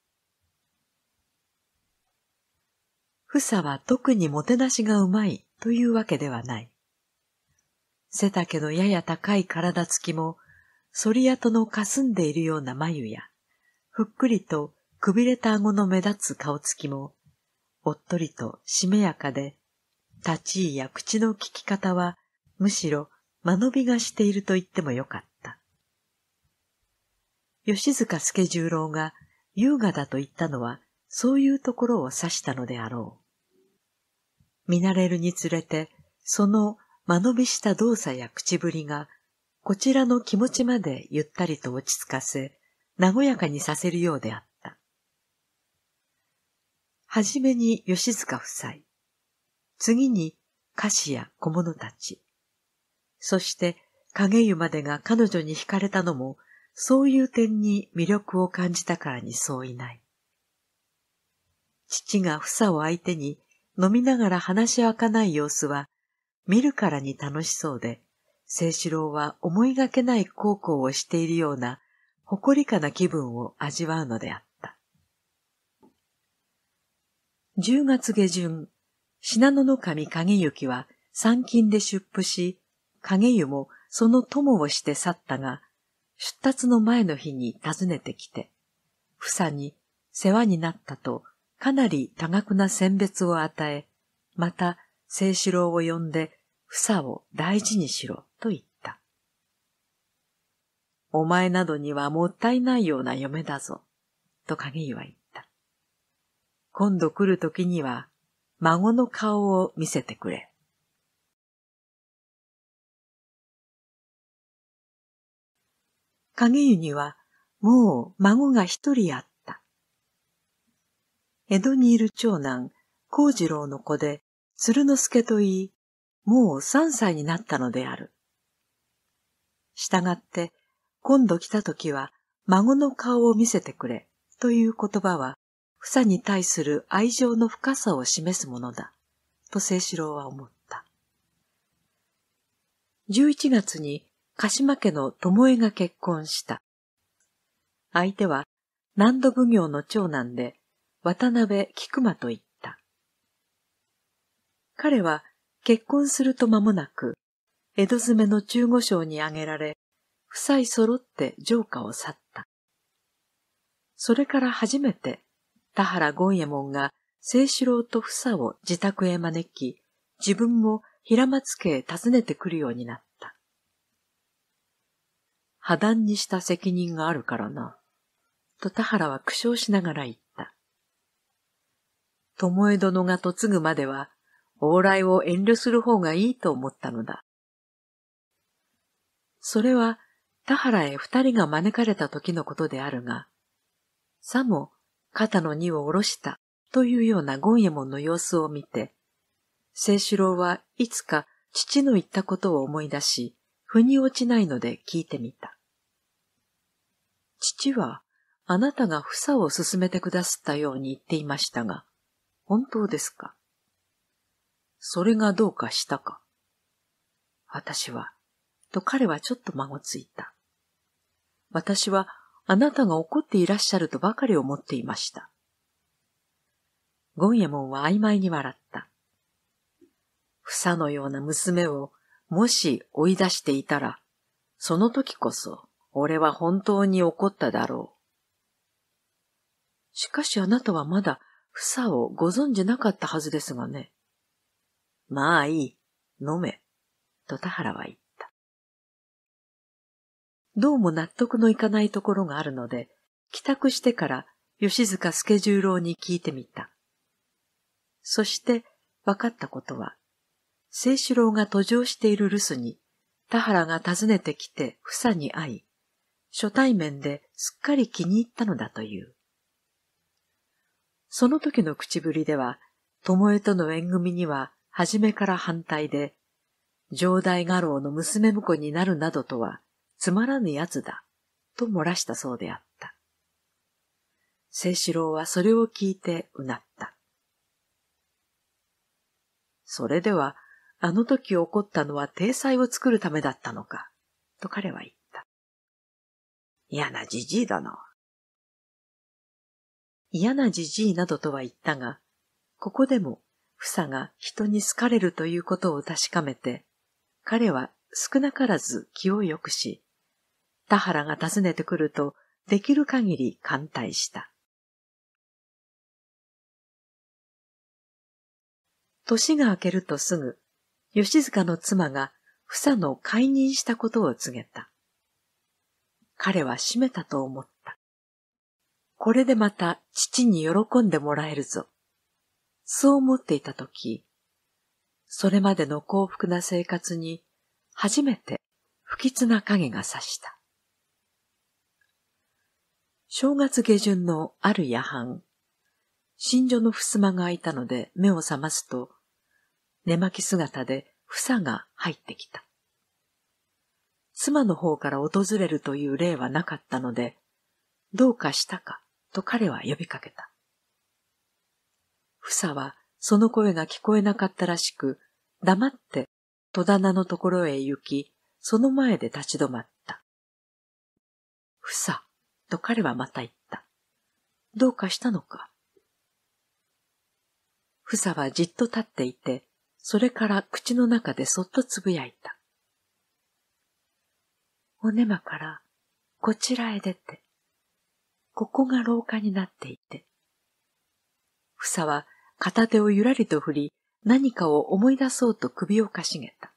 房は特にもてなしがうまいというわけではない。背丈のやや高い体つきも、そり跡のかすんでいるような眉や、ふっくりとくびれた顎の目立つ顔つきも、おっとりとしめやかで立ち位や口の利き方は、むしろ間延びがしていると言ってもよかった。吉塚助十郎が優雅だと言ったのは、そういうところを指したのであろう。見慣れるにつれて、その間延びした動作や口ぶりが、こちらの気持ちまでゆったりと落ち着かせ、和やかにさせるようであった。はじめに吉塚夫妻。次に菓子や小物たち。そして影湯までが彼女に惹かれたのも、そういう点に魅力を感じたからにそういない。父が房を相手に飲みながら話し明かない様子は、見るからに楽しそうで、清四郎は思いがけない孝行をしているような誇りかな気分を味わうのであった。10月下旬、信濃の神影行は参勤で出布し、影湯もその友をして去ったが、出立の前の日に訪ねてきて、房に世話になったとかなり多額な選別を与え、また清四郎を呼んで房を大事にしろと言った。お前などにはもったいないような嫁だぞ、と影湯は言った。今度来る時には孫の顔を見せてくれ。影湯にはもう孫が一人あった。江戸にいる長男、幸次郎の子で、鶴之助といい、もう三歳になったのである。したがって、今度来た時は孫の顔を見せてくれという言葉は、房に対する愛情の深さを示すものだ、と清四郎は思った。11月に鹿島家の巴が結婚した。相手は南土奉行の長男で渡辺菊間と言った。彼は結婚すると間もなく、江戸詰めの中五章に挙げられ、夫妻揃って城下を去った。それから初めて田原権右衛門が清志郎と房を自宅へ招き、自分も平松家へ訪ねてくるようになった。破談にした責任があるからな、と田原は苦笑しながら言った。巴殿が嫁ぐまでは、往来を遠慮する方がいいと思ったのだ。それは田原へ二人が招かれた時のことであるが、さも肩の荷を下ろしたというようなゴンエモンの様子を見て、清四郎はいつか父の言ったことを思い出し、腑に落ちないので聞いてみた。父は、あなたが房を進めてくださったように言っていましたが、本当ですかそれがどうかしたか私は、と彼はちょっとまごついた。私はあなたが怒っていらっしゃるとばかり思っていました。ゴンエモンは曖昧に笑った。房のような娘をもし追い出していたら、その時こそ俺は本当に怒っただろう。しかしあなたはまだ房をご存じなかったはずですがね。まあいい、飲め、と田原は言った。どうも納得のいかないところがあるので、帰宅してから吉塚スケジュー郎に聞いてみた。そして分かったことは、清志郎が途上している留守に、田原が訪ねてきて房に会い、初対面ですっかり気に入ったのだという。その時の口ぶりでは、巴との縁組には初めから反対で、城代画廊の娘婿になるなどとはつまらぬ奴だ、と漏らしたそうであった。清四郎はそれを聞いてうなった。それでは、あの時起こったのは体裁を作るためだったのか、と彼は言った。嫌なじじいだな。嫌なじじいなどとは言ったが、ここでも、房が人に好かれるということを確かめて、彼は少なからず気を良くし、田原が訪ねてくると、できる限り歓待した。年が明けるとすぐ、吉塚の妻が房さの解任したことを告げた。彼は閉めたと思った。これでまた父に喜んでもらえるぞ。そう思っていたとき、それまでの幸福な生活に初めて不吉な影が差した。正月下旬のある夜半、新所の襖が開いたので目を覚ますと、寝巻き姿で房が入ってきた。妻の方から訪れるという例はなかったので、どうかしたかと彼は呼びかけた。房はその声が聞こえなかったらしく、黙って戸棚のところへ行き、その前で立ち止まった。房、と彼はまた言った。どうかしたのかふさはじっと立っていて、それから口の中でそっとつぶやいた。おねまからこちらへ出て、ここが廊下になっていて。ふさは片手をゆらりと振り、何かを思い出そうと首をかしげた。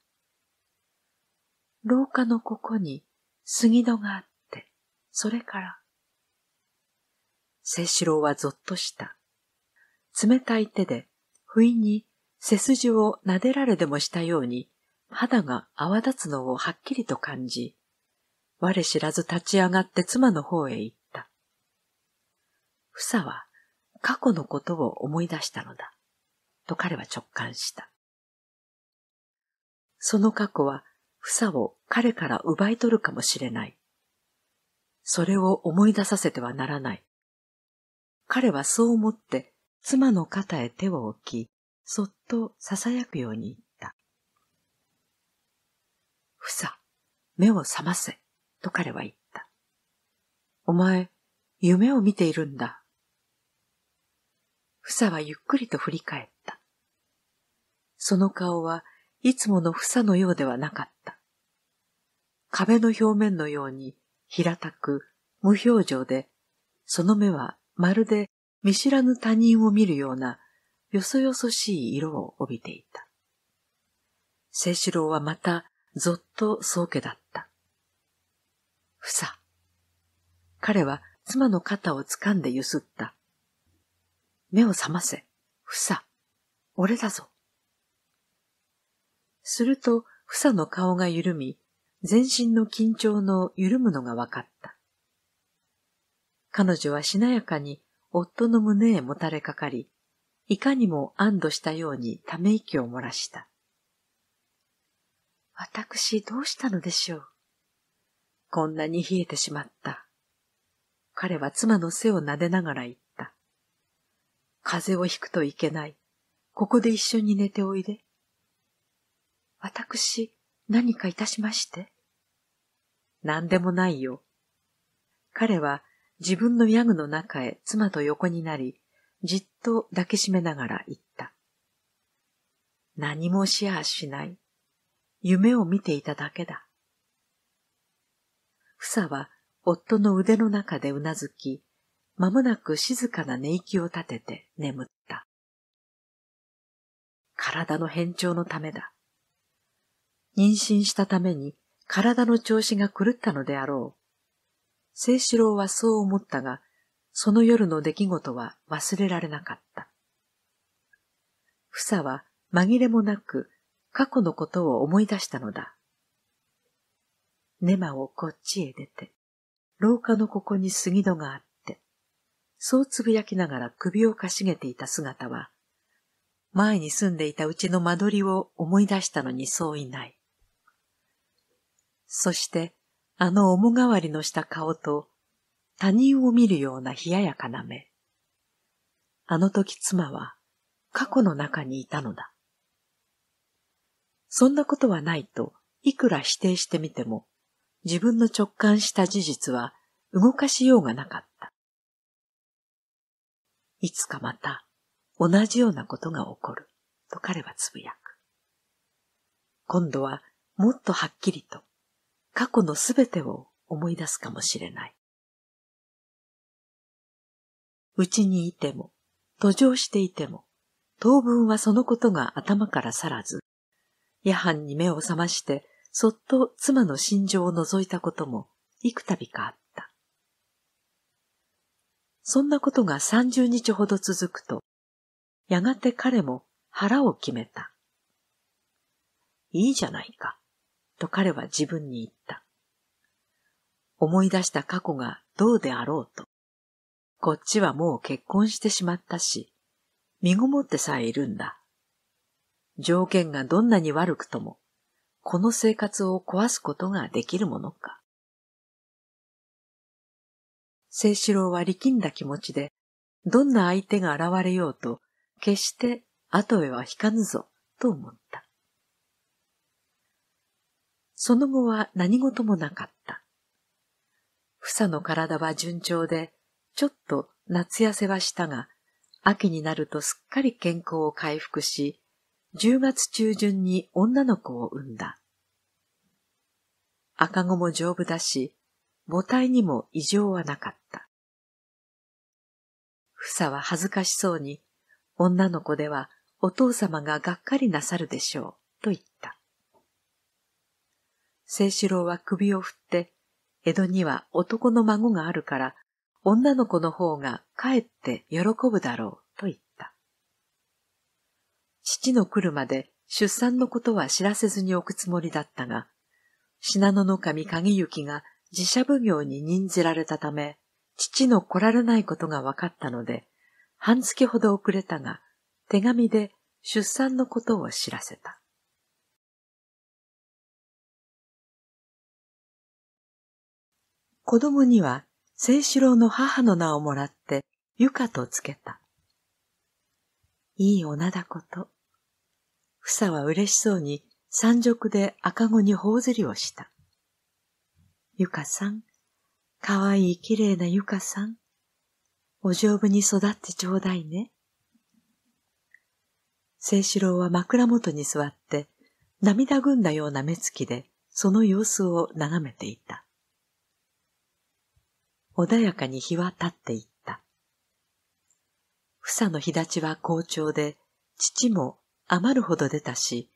廊下のここに杉戸があって、それから、清志郎はぞっとした。冷たい手で、不意に背筋を撫でられでもしたように、肌が泡立つのをはっきりと感じ、我知らず立ち上がって妻の方へ行った。房は過去のことを思い出したのだ、と彼は直感した。その過去は房を彼から奪い取るかもしれない。それを思い出させてはならない。彼はそう思って妻の肩へ手を置き、そっと囁くように言った。ふさ、目を覚ませ、と彼は言った。お前、夢を見ているんだ。ふさはゆっくりと振り返った。その顔はいつものふさのようではなかった。壁の表面のように平たく無表情で、その目はまるで見知らぬ他人を見るような、よそよそしい色を帯びていた。清四郎はまた、ぞっと宗家だった。ふさ。彼は妻の肩を掴んで揺すった。目を覚ませ。ふさ。俺だぞ。すると、ふさの顔が緩み、全身の緊張の緩むのが分かった。彼女はしなやかに夫の胸へもたれかかり、いかにも安堵したようにため息を漏らした。私どうしたのでしょう。こんなに冷えてしまった。彼は妻の背を撫でながら言った。風邪をひくといけない。ここで一緒に寝ておいで。私、何かいたしまして何でもないよ。彼は自分のヤグの中へ妻と横になり、じっと抱きしめながら言った。何もシェアしない。夢を見ていただけだ。房は夫の腕の中でうなずき、まもなく静かな寝息を立てて眠った。体の変調のためだ。妊娠したために体の調子が狂ったのであろう。清四郎はそう思ったが、その夜の出来事は忘れられなかった。房は紛れもなく過去のことを思い出したのだ。ネマをこっちへ出て、廊下のここに杉戸があって、そうつぶやきながら首をかしげていた姿は、前に住んでいたうちの間取りを思い出したのに相違ない。そして、あの面変わりのした顔と、他人を見るような冷ややかな目。あの時妻は過去の中にいたのだ。そんなことはないといくら否定してみても、自分の直感した事実は動かしようがなかった。いつかまた同じようなことが起こると彼はつぶやく。今度はもっとはっきりと過去のすべてを思い出すかもしれない。うちにいても、途上していても、当分はそのことが頭から去らず、夜半に目を覚まして、そっと妻の心情を覗いたことも幾度かあった。そんなことが三十日ほど続くと、やがて彼も腹を決めた。いいじゃないか。と彼は自分に言った。思い出した過去がどうであろうと。こっちはもう結婚してしまったし、身ごもってさえいるんだ。条件がどんなに悪くとも、この生活を壊すことができるものか。聖四郎は力んだ気持ちで、どんな相手が現れようと、決して後へは引かぬぞ、と思った。その後は何事もなかった。房の体は順調で、ちょっと夏痩せはしたが、秋になるとすっかり健康を回復し、10月中旬に女の子を産んだ。赤子も丈夫だし、母体にも異常はなかった。房は恥ずかしそうに、女の子ではお父様ががっかりなさるでしょう、と言った。清志郎は首を振って、江戸には男の孫があるから、女の子の方がかえって喜ぶだろうと言った。父の来るまで出産のことは知らせずに置くつもりだったが、信濃の神影行が自社奉行に任じられたため、父の来られないことが分かったので、半月ほど遅れたが、手紙で出産のことを知らせた。子供には、清志郎の母の名をもらって、ゆかとつけた。いい女だこと。ふさは嬉しそうに、山直で赤子に頬ずりをした。ゆかさん、かわいい綺麗なゆかさん、お丈夫に育ってちょうだいね。清志郎は枕元に座って、涙ぐんだような目つきで、その様子を眺めていた。穏やかに日は経っていった。房の日立ちは好調で、父も余るほど出たし、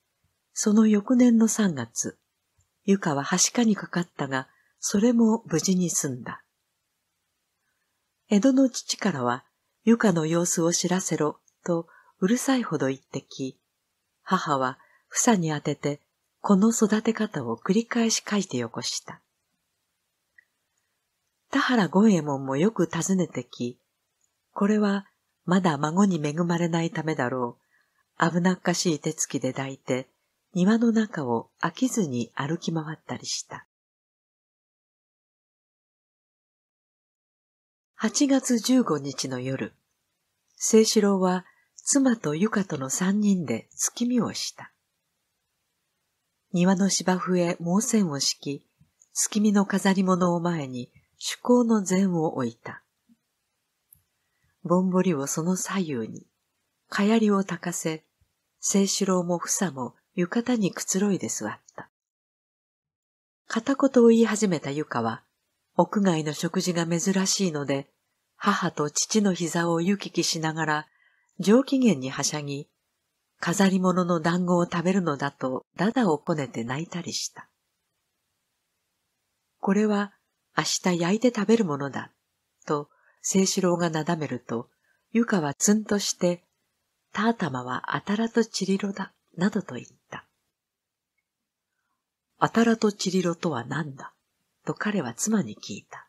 その翌年の3月、床ははしかにかかったが、それも無事に済んだ。江戸の父からは、ゆかの様子を知らせろ、とうるさいほど言ってき、母は房に当てて、この育て方を繰り返し書いてよこした。田原五右衛門もよく訪ねてき、これはまだ孫に恵まれないためだろう。危なっかしい手つきで抱いて、庭の中を飽きずに歩き回ったりした。8月15日の夜、清四郎は妻とゆかとの三人で月見をした。庭の芝生へ毛線を敷き、月見の飾り物を前に趣向の禅を置いた。ぼんぼりをその左右に、かやりをたかせ、清四郎も房も浴衣にくつろいで座った。片言を言い始めたゆかは、屋外の食事が珍しいので、母と父の膝を行き来しながら、上機嫌にはしゃぎ、飾り物の団子を食べるのだと、だだをこねて泣いたりした。これは、明日焼いて食べるものだ、と清四郎がなだめると、ゆかはツンとして、タータマはあたらとちりろだ、などと言った。あたらとちりろとは何だと彼は妻に聞いた。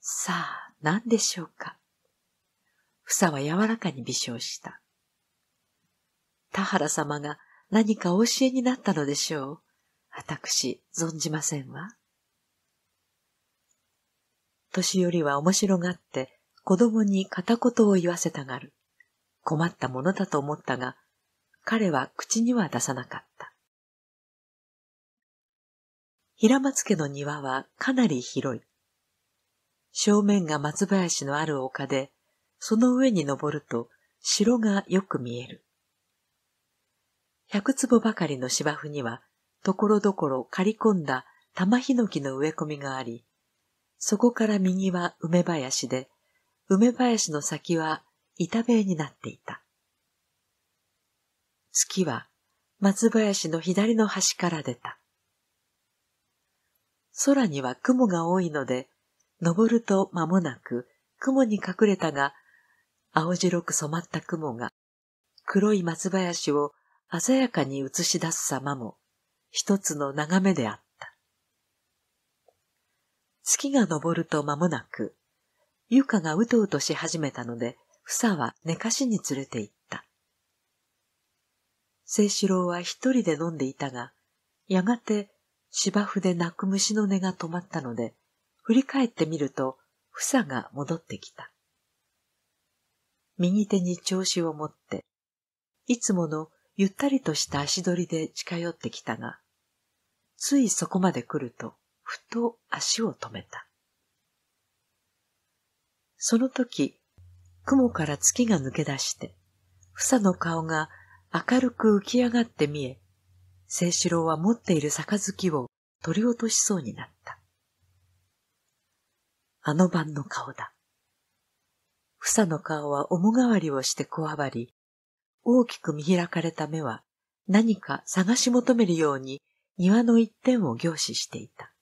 さあ、何でしょうか。房は柔らかに微笑した。田原様が何かお教えになったのでしょう。私、存じませんわ。年寄りは面白がって子供に片言を言わせたがる。困ったものだと思ったが、彼は口には出さなかった。平松家の庭はかなり広い。正面が松林のある丘で、その上に登ると城がよく見える。百坪ばかりの芝生には、ところどころ刈り込んだ玉ひのきの植え込みがあり、そこから右は梅林で、梅林の先は板塀になっていた。月は松林の左の端から出た。空には雲が多いので、登ると間もなく雲に隠れたが、青白く染まった雲が黒い松林を鮮やかに映し出す様も一つの眺めであった。月が昇ると間もなく、ゆかがうとうとし始めたので、ふさは寝かしに連れて行った。清四郎は一人で飲んでいたが、やがて芝生で鳴く虫の音が止まったので、振り返ってみると、ふさが戻ってきた。右手に調子を持って、いつものゆったりとした足取りで近寄ってきたが、ついそこまで来ると、ふと足を止めた。その時、雲から月が抜け出して、房の顔が明るく浮き上がって見え、清四郎は持っている杯を取り落としそうになった。あの晩の顔だ。房の顔は面変わりをしてこわばり、大きく見開かれた目は何か探し求めるように庭の一点を凝視していた。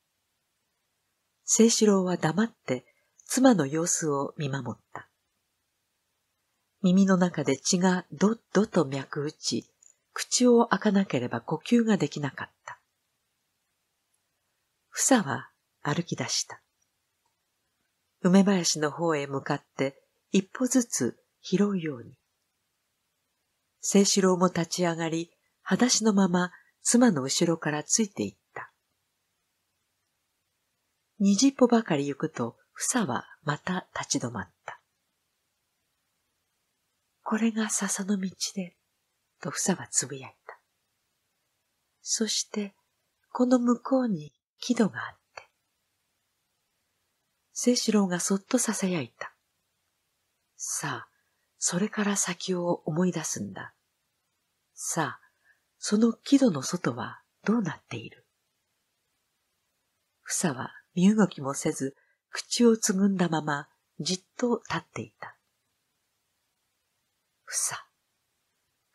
清四郎は黙って妻の様子を見守った。耳の中で血がどっどと脈打ち、口を開かなければ呼吸ができなかった。房は歩き出した。梅林の方へ向かって一歩ずつ拾うように。清四郎も立ち上がり、裸足のまま妻の後ろからついていった。二十歩ばかり行くと、房はまた立ち止まった。これが笹の道で、と房はつぶやいた。そして、この向こうに木戸があって。清四郎がそっと囁いた。さあ、それから先を思い出すんだ。さあ、その木戸の外はどうなっている。房は身動きもせず、口をつぐんだまま、じっと立っていた。ふさ。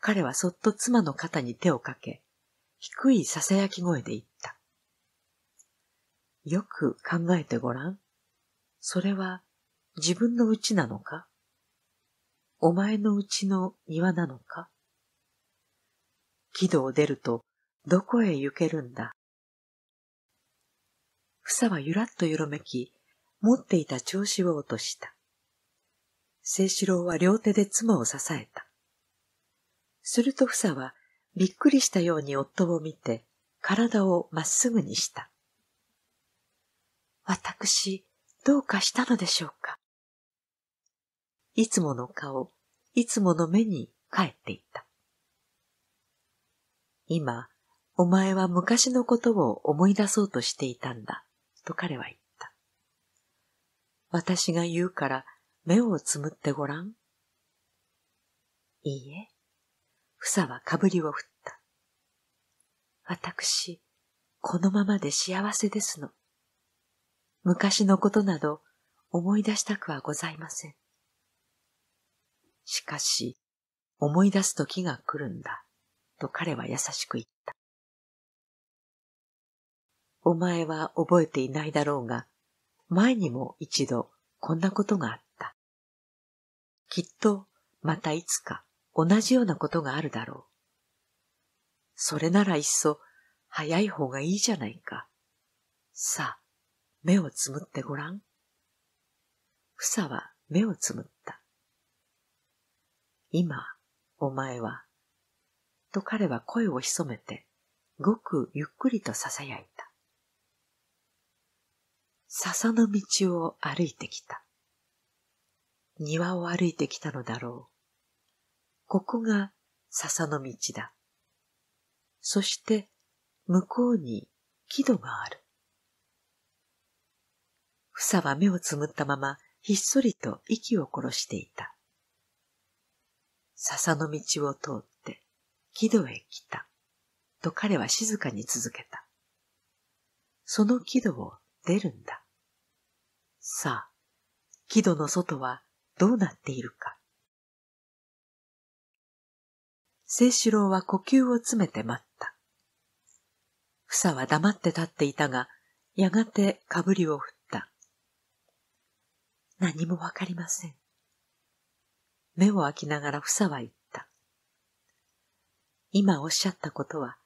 彼はそっと妻の肩に手をかけ、低いささやき声で言った。よく考えてごらん。それは自分のうちなのかお前のうちの庭なのか軌道を出るとどこへ行けるんだ草はゆらっとゆろめき、持っていた調子を落とした。清四郎は両手で妻を支えた。すると房はびっくりしたように夫を見て体をまっすぐにした。私、どうかしたのでしょうかいつもの顔、いつもの目に帰っていた。今、お前は昔のことを思い出そうとしていたんだ。と彼は言った。私が言うから目をつむってごらん。いいえ、房はかぶりを振った。私、このままで幸せですの。昔のことなど思い出したくはございません。しかし、思い出す時が来るんだ、と彼は優しく言っお前は覚えていないだろうが、前にも一度こんなことがあった。きっとまたいつか同じようなことがあるだろう。それならいっそ早い方がいいじゃないか。さあ、目をつむってごらん。房は目をつむった。今、お前は、と彼は声を潜めて、ごくゆっくりと囁い笹の道を歩いてきた。庭を歩いてきたのだろう。ここが笹の道だ。そして向こうに木戸がある。房は目をつむったままひっそりと息を殺していた。笹の道を通って木戸へ来た。と彼は静かに続けた。その木戸を出るんだ。さあ、木戸の外はどうなっているか。清志郎は呼吸を詰めて待った。房は黙って立っていたが、やがてかぶりを振った。何もわかりません。目を開きながら房は言った。今おっしゃったことは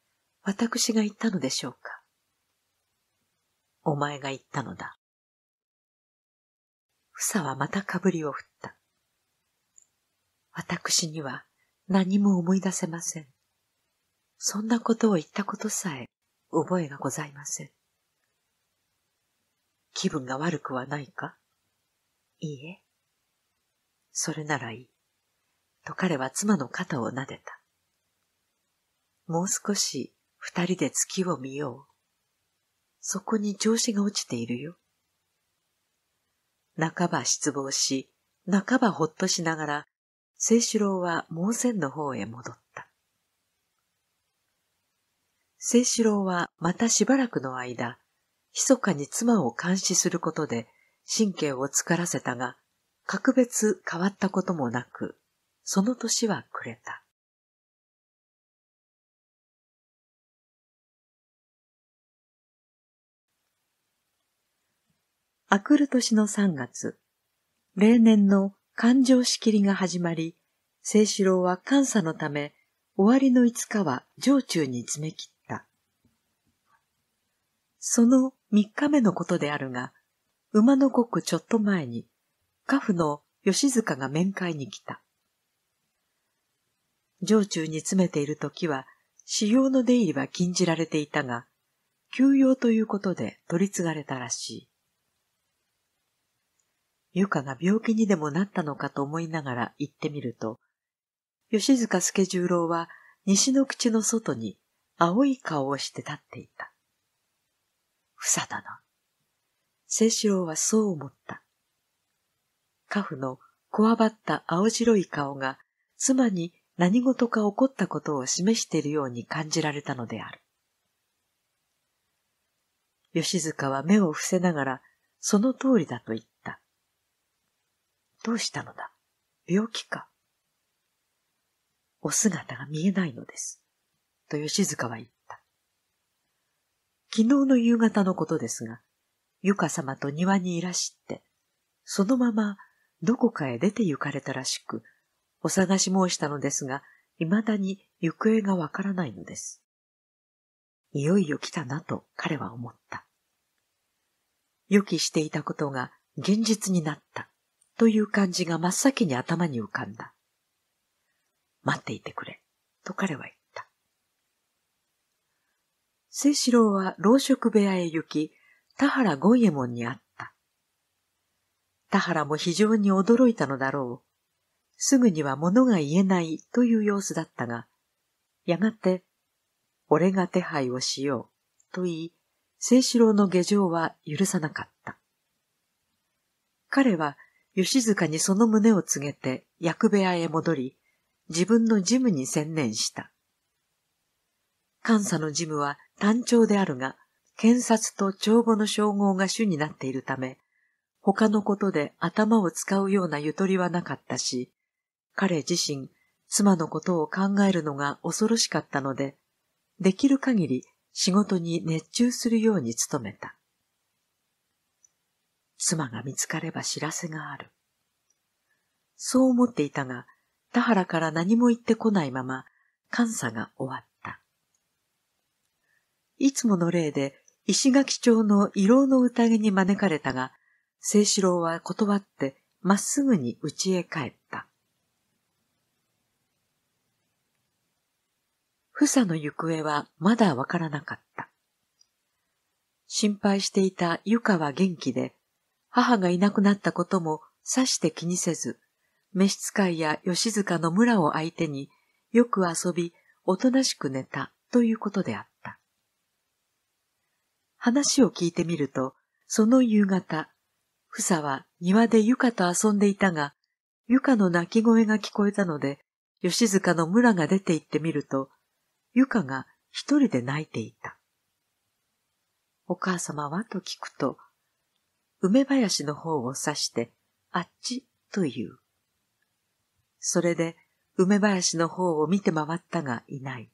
私が言ったのでしょうかお前が言ったのだ。房はまたかぶりを振った。私には何も思い出せません。そんなことを言ったことさえ覚えがございません。気分が悪くはないかいいえ。それならいい。と彼は妻の肩を撫でた。もう少し二人で月を見よう。そこに調子が落ちているよ。半ば失望し、半ばほっとしながら、清四郎は門線の方へ戻った。清四郎はまたしばらくの間、密かに妻を監視することで神経を疲らせたが、格別変わったこともなく、その年は暮れた。あくる年の3月、例年の勘定仕切りが始まり、清志郎は監査のため、終わりの5日は上中に詰め切った。その3日目のことであるが、馬のごくちょっと前に、家父の吉塚が面会に来た。上中に詰めている時は、使用の出入りは禁じられていたが、休養ということで取り継がれたらしい。ゆかが病気にでもなったのかと思いながら行ってみると、吉塚助十郎は西の口の外に青い顔をして立っていた。ふさだな。清志郎はそう思った。家父のこわばった青白い顔が妻に何事か起こったことを示しているように感じられたのである。吉塚は目を伏せながらその通りだと言った。どうしたのだ病気かお姿が見えないのです。と吉塚は言った。昨日の夕方のことですが、ゆか様と庭にいらしって、そのままどこかへ出て行かれたらしく、お探し申したのですが、未だに行方がわからないのです。いよいよ来たなと彼は思った。予期していたことが現実になった。という感じが真っ先に頭に浮かんだ。待っていてくれ、と彼は言った。清四郎は老職部屋へ行き、田原五右衛門に会った。田原も非常に驚いたのだろう。すぐには物が言えないという様子だったが、やがて、俺が手配をしようと言い、清四郎の下場は許さなかった。彼は吉塚にその旨を告げて役部屋へ戻り、自分の事務に専念した。監査の事務は単調であるが、検察と帳簿の称号が主になっているため、他のことで頭を使うようなゆとりはなかったし、彼自身、妻のことを考えるのが恐ろしかったので、できる限り仕事に熱中するように努めた。妻が見つかれば知らせがある。そう思っていたが、田原から何も言ってこないまま、監査が終わった。いつもの例で、石垣町の慰労の宴に招かれたが、清志郎は断って、まっすぐに家へ帰った。ふさの行方はまだわからなかった。心配していたゆかは元気で、母がいなくなったこともさして気にせず、召使いや吉塚の村を相手によく遊び、おとなしく寝たということであった。話を聞いてみると、その夕方、房は庭でゆかと遊んでいたが、ゆかの泣き声が聞こえたので、吉塚の村が出て行ってみると、ゆかが一人で泣いていた。お母様はと聞くと、梅林の方を指して、あっちと言う。それで梅林の方を見て回ったがいない。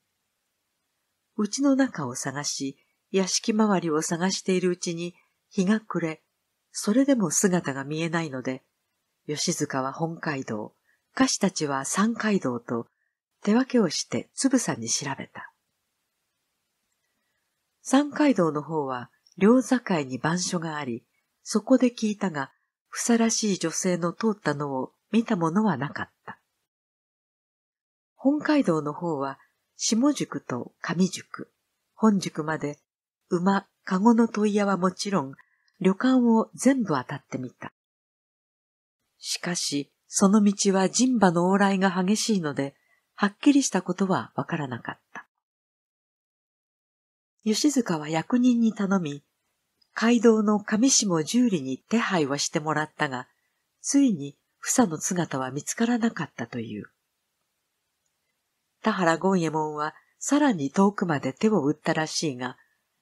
うちの中を探し、屋敷周りを探しているうちに日が暮れ、それでも姿が見えないので、吉塚は本街道、歌手たちは三街道と手分けをしてつぶさに調べた。三街道の方は両境に番所があり、そこで聞いたが、ふさらしい女性の通ったのを見たものはなかった。本海道の方は、下宿と上宿、本宿まで、馬、籠の問屋はもちろん、旅館を全部当たってみた。しかし、その道は人馬の往来が激しいので、はっきりしたことはわからなかった。吉塚は役人に頼み、街道の上下十里に手配はしてもらったが、ついに房の姿は見つからなかったという。田原権右衛門はさらに遠くまで手を打ったらしいが、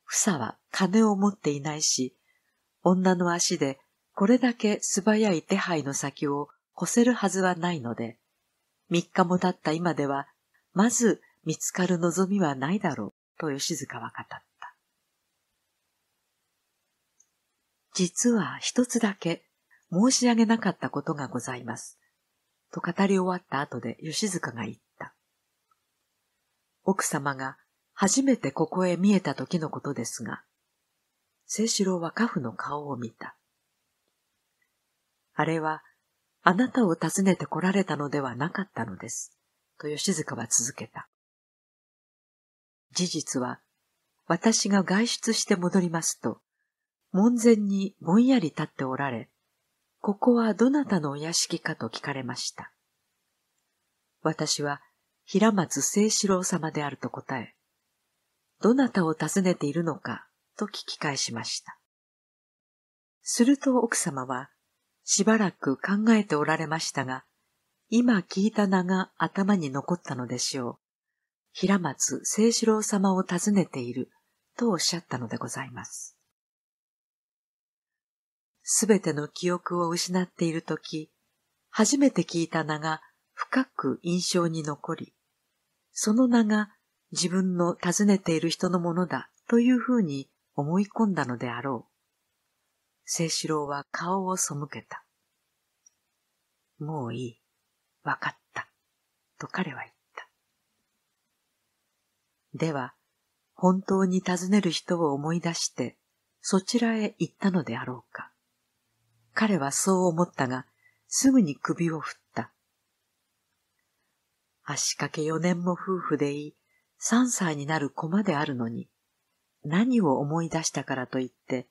房は金を持っていないし、女の足でこれだけ素早い手配の先を越せるはずはないので、三日も経った今では、まず見つかる望みはないだろう、と吉塚は語った。実は一つだけ申し上げなかったことがございます。と語り終わった後で吉塚が言った。奥様が初めてここへ見えた時のことですが、清志郎は家父の顔を見た。あれは、あなたを訪ねて来られたのではなかったのです。と吉塚は続けた。事実は、私が外出して戻りますと、門前にぼんやり立っておられ、ここはどなたのお屋敷かと聞かれました。私は平松清志郎様であると答え、どなたを訪ねているのかと聞き返しました。すると奥様は、しばらく考えておられましたが、今聞いた名が頭に残ったのでしょう。平松清志郎様を訪ねているとおっしゃったのでございます。すべての記憶を失っているとき、初めて聞いた名が深く印象に残り、その名が自分の訪ねている人のものだというふうに思い込んだのであろう。清四郎は顔を背けた。もういい。わかった。と彼は言った。では、本当に尋ねる人を思い出して、そちらへ行ったのであろうか。彼はそう思ったが、すぐに首を振った。足掛け四年も夫婦でいい、三歳になる子まであるのに、何を思い出したからと言って、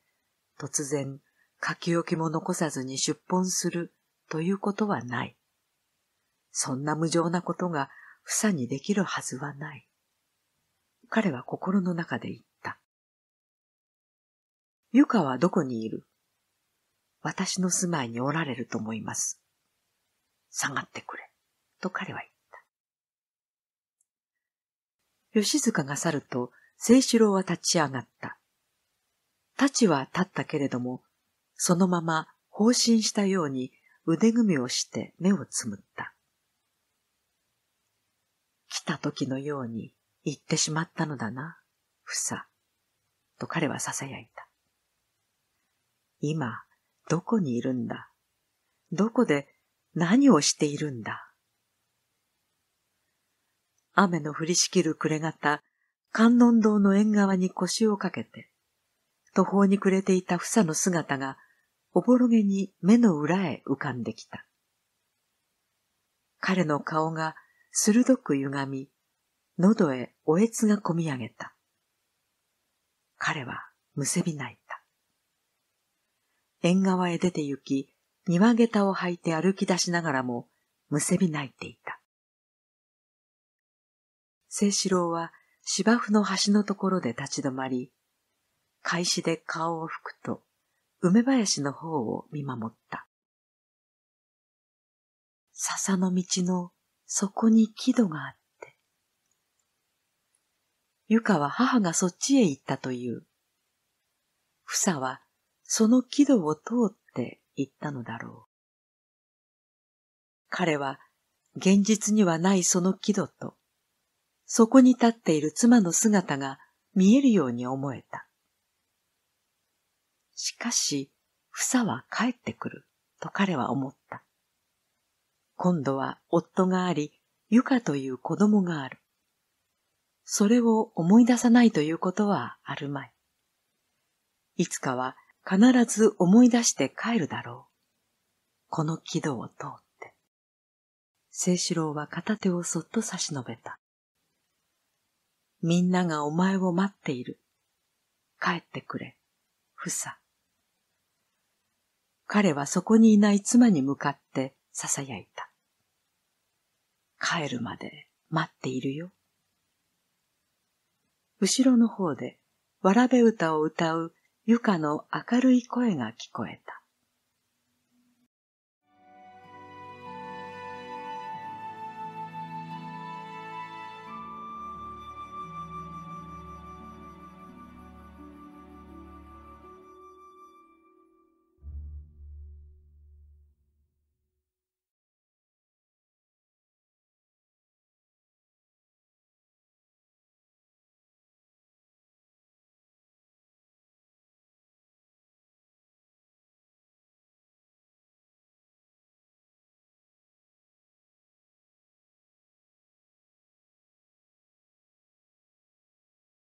突然、書き置きも残さずに出奔するということはない。そんな無情なことが房にできるはずはない。彼は心の中で言った。ゆかはどこにいる私の住まいにおられると思います。下がってくれ、と彼は言った。吉塚が去ると、清四郎は立ち上がった。立ちは立ったけれども、そのまま放心したように腕組みをして目をつむった。来た時のように言ってしまったのだな、ふさ、と彼は囁いた。今、どこにいるんだどこで何をしているんだ雨の降りしきる暮れ方、観音堂の縁側に腰をかけて、途方に暮れていた房の姿が、おぼろげに目の裏へ浮かんできた。彼の顔が鋭く歪み、喉へおえつがこみ上げた。彼はむせび泣いた。縁側へ出て行き、庭下駄を履いて歩き出しながらも、むせび泣いていた。清四郎は芝生の端のところで立ち止まり、開始で顔を拭くと、梅林の方を見守った。笹の道の底に木戸があって、ゆかは母がそっちへ行ったという。ふさはその軌道を通って行ったのだろう。彼は現実にはないその軌道と、そこに立っている妻の姿が見えるように思えた。しかし、房は帰ってくると彼は思った。今度は夫があり、ゆかという子供がある。それを思い出さないということはあるまい。いつかは必ず思い出して帰るだろう。この軌道を通って。清四郎は片手をそっと差し伸べた。みんながお前を待っている。帰ってくれ、ふさ。彼はそこにいない妻に向かって囁いた。帰るまで待っているよ。後ろの方で、わらべ歌を歌うゆかの明るい声が聞こえた。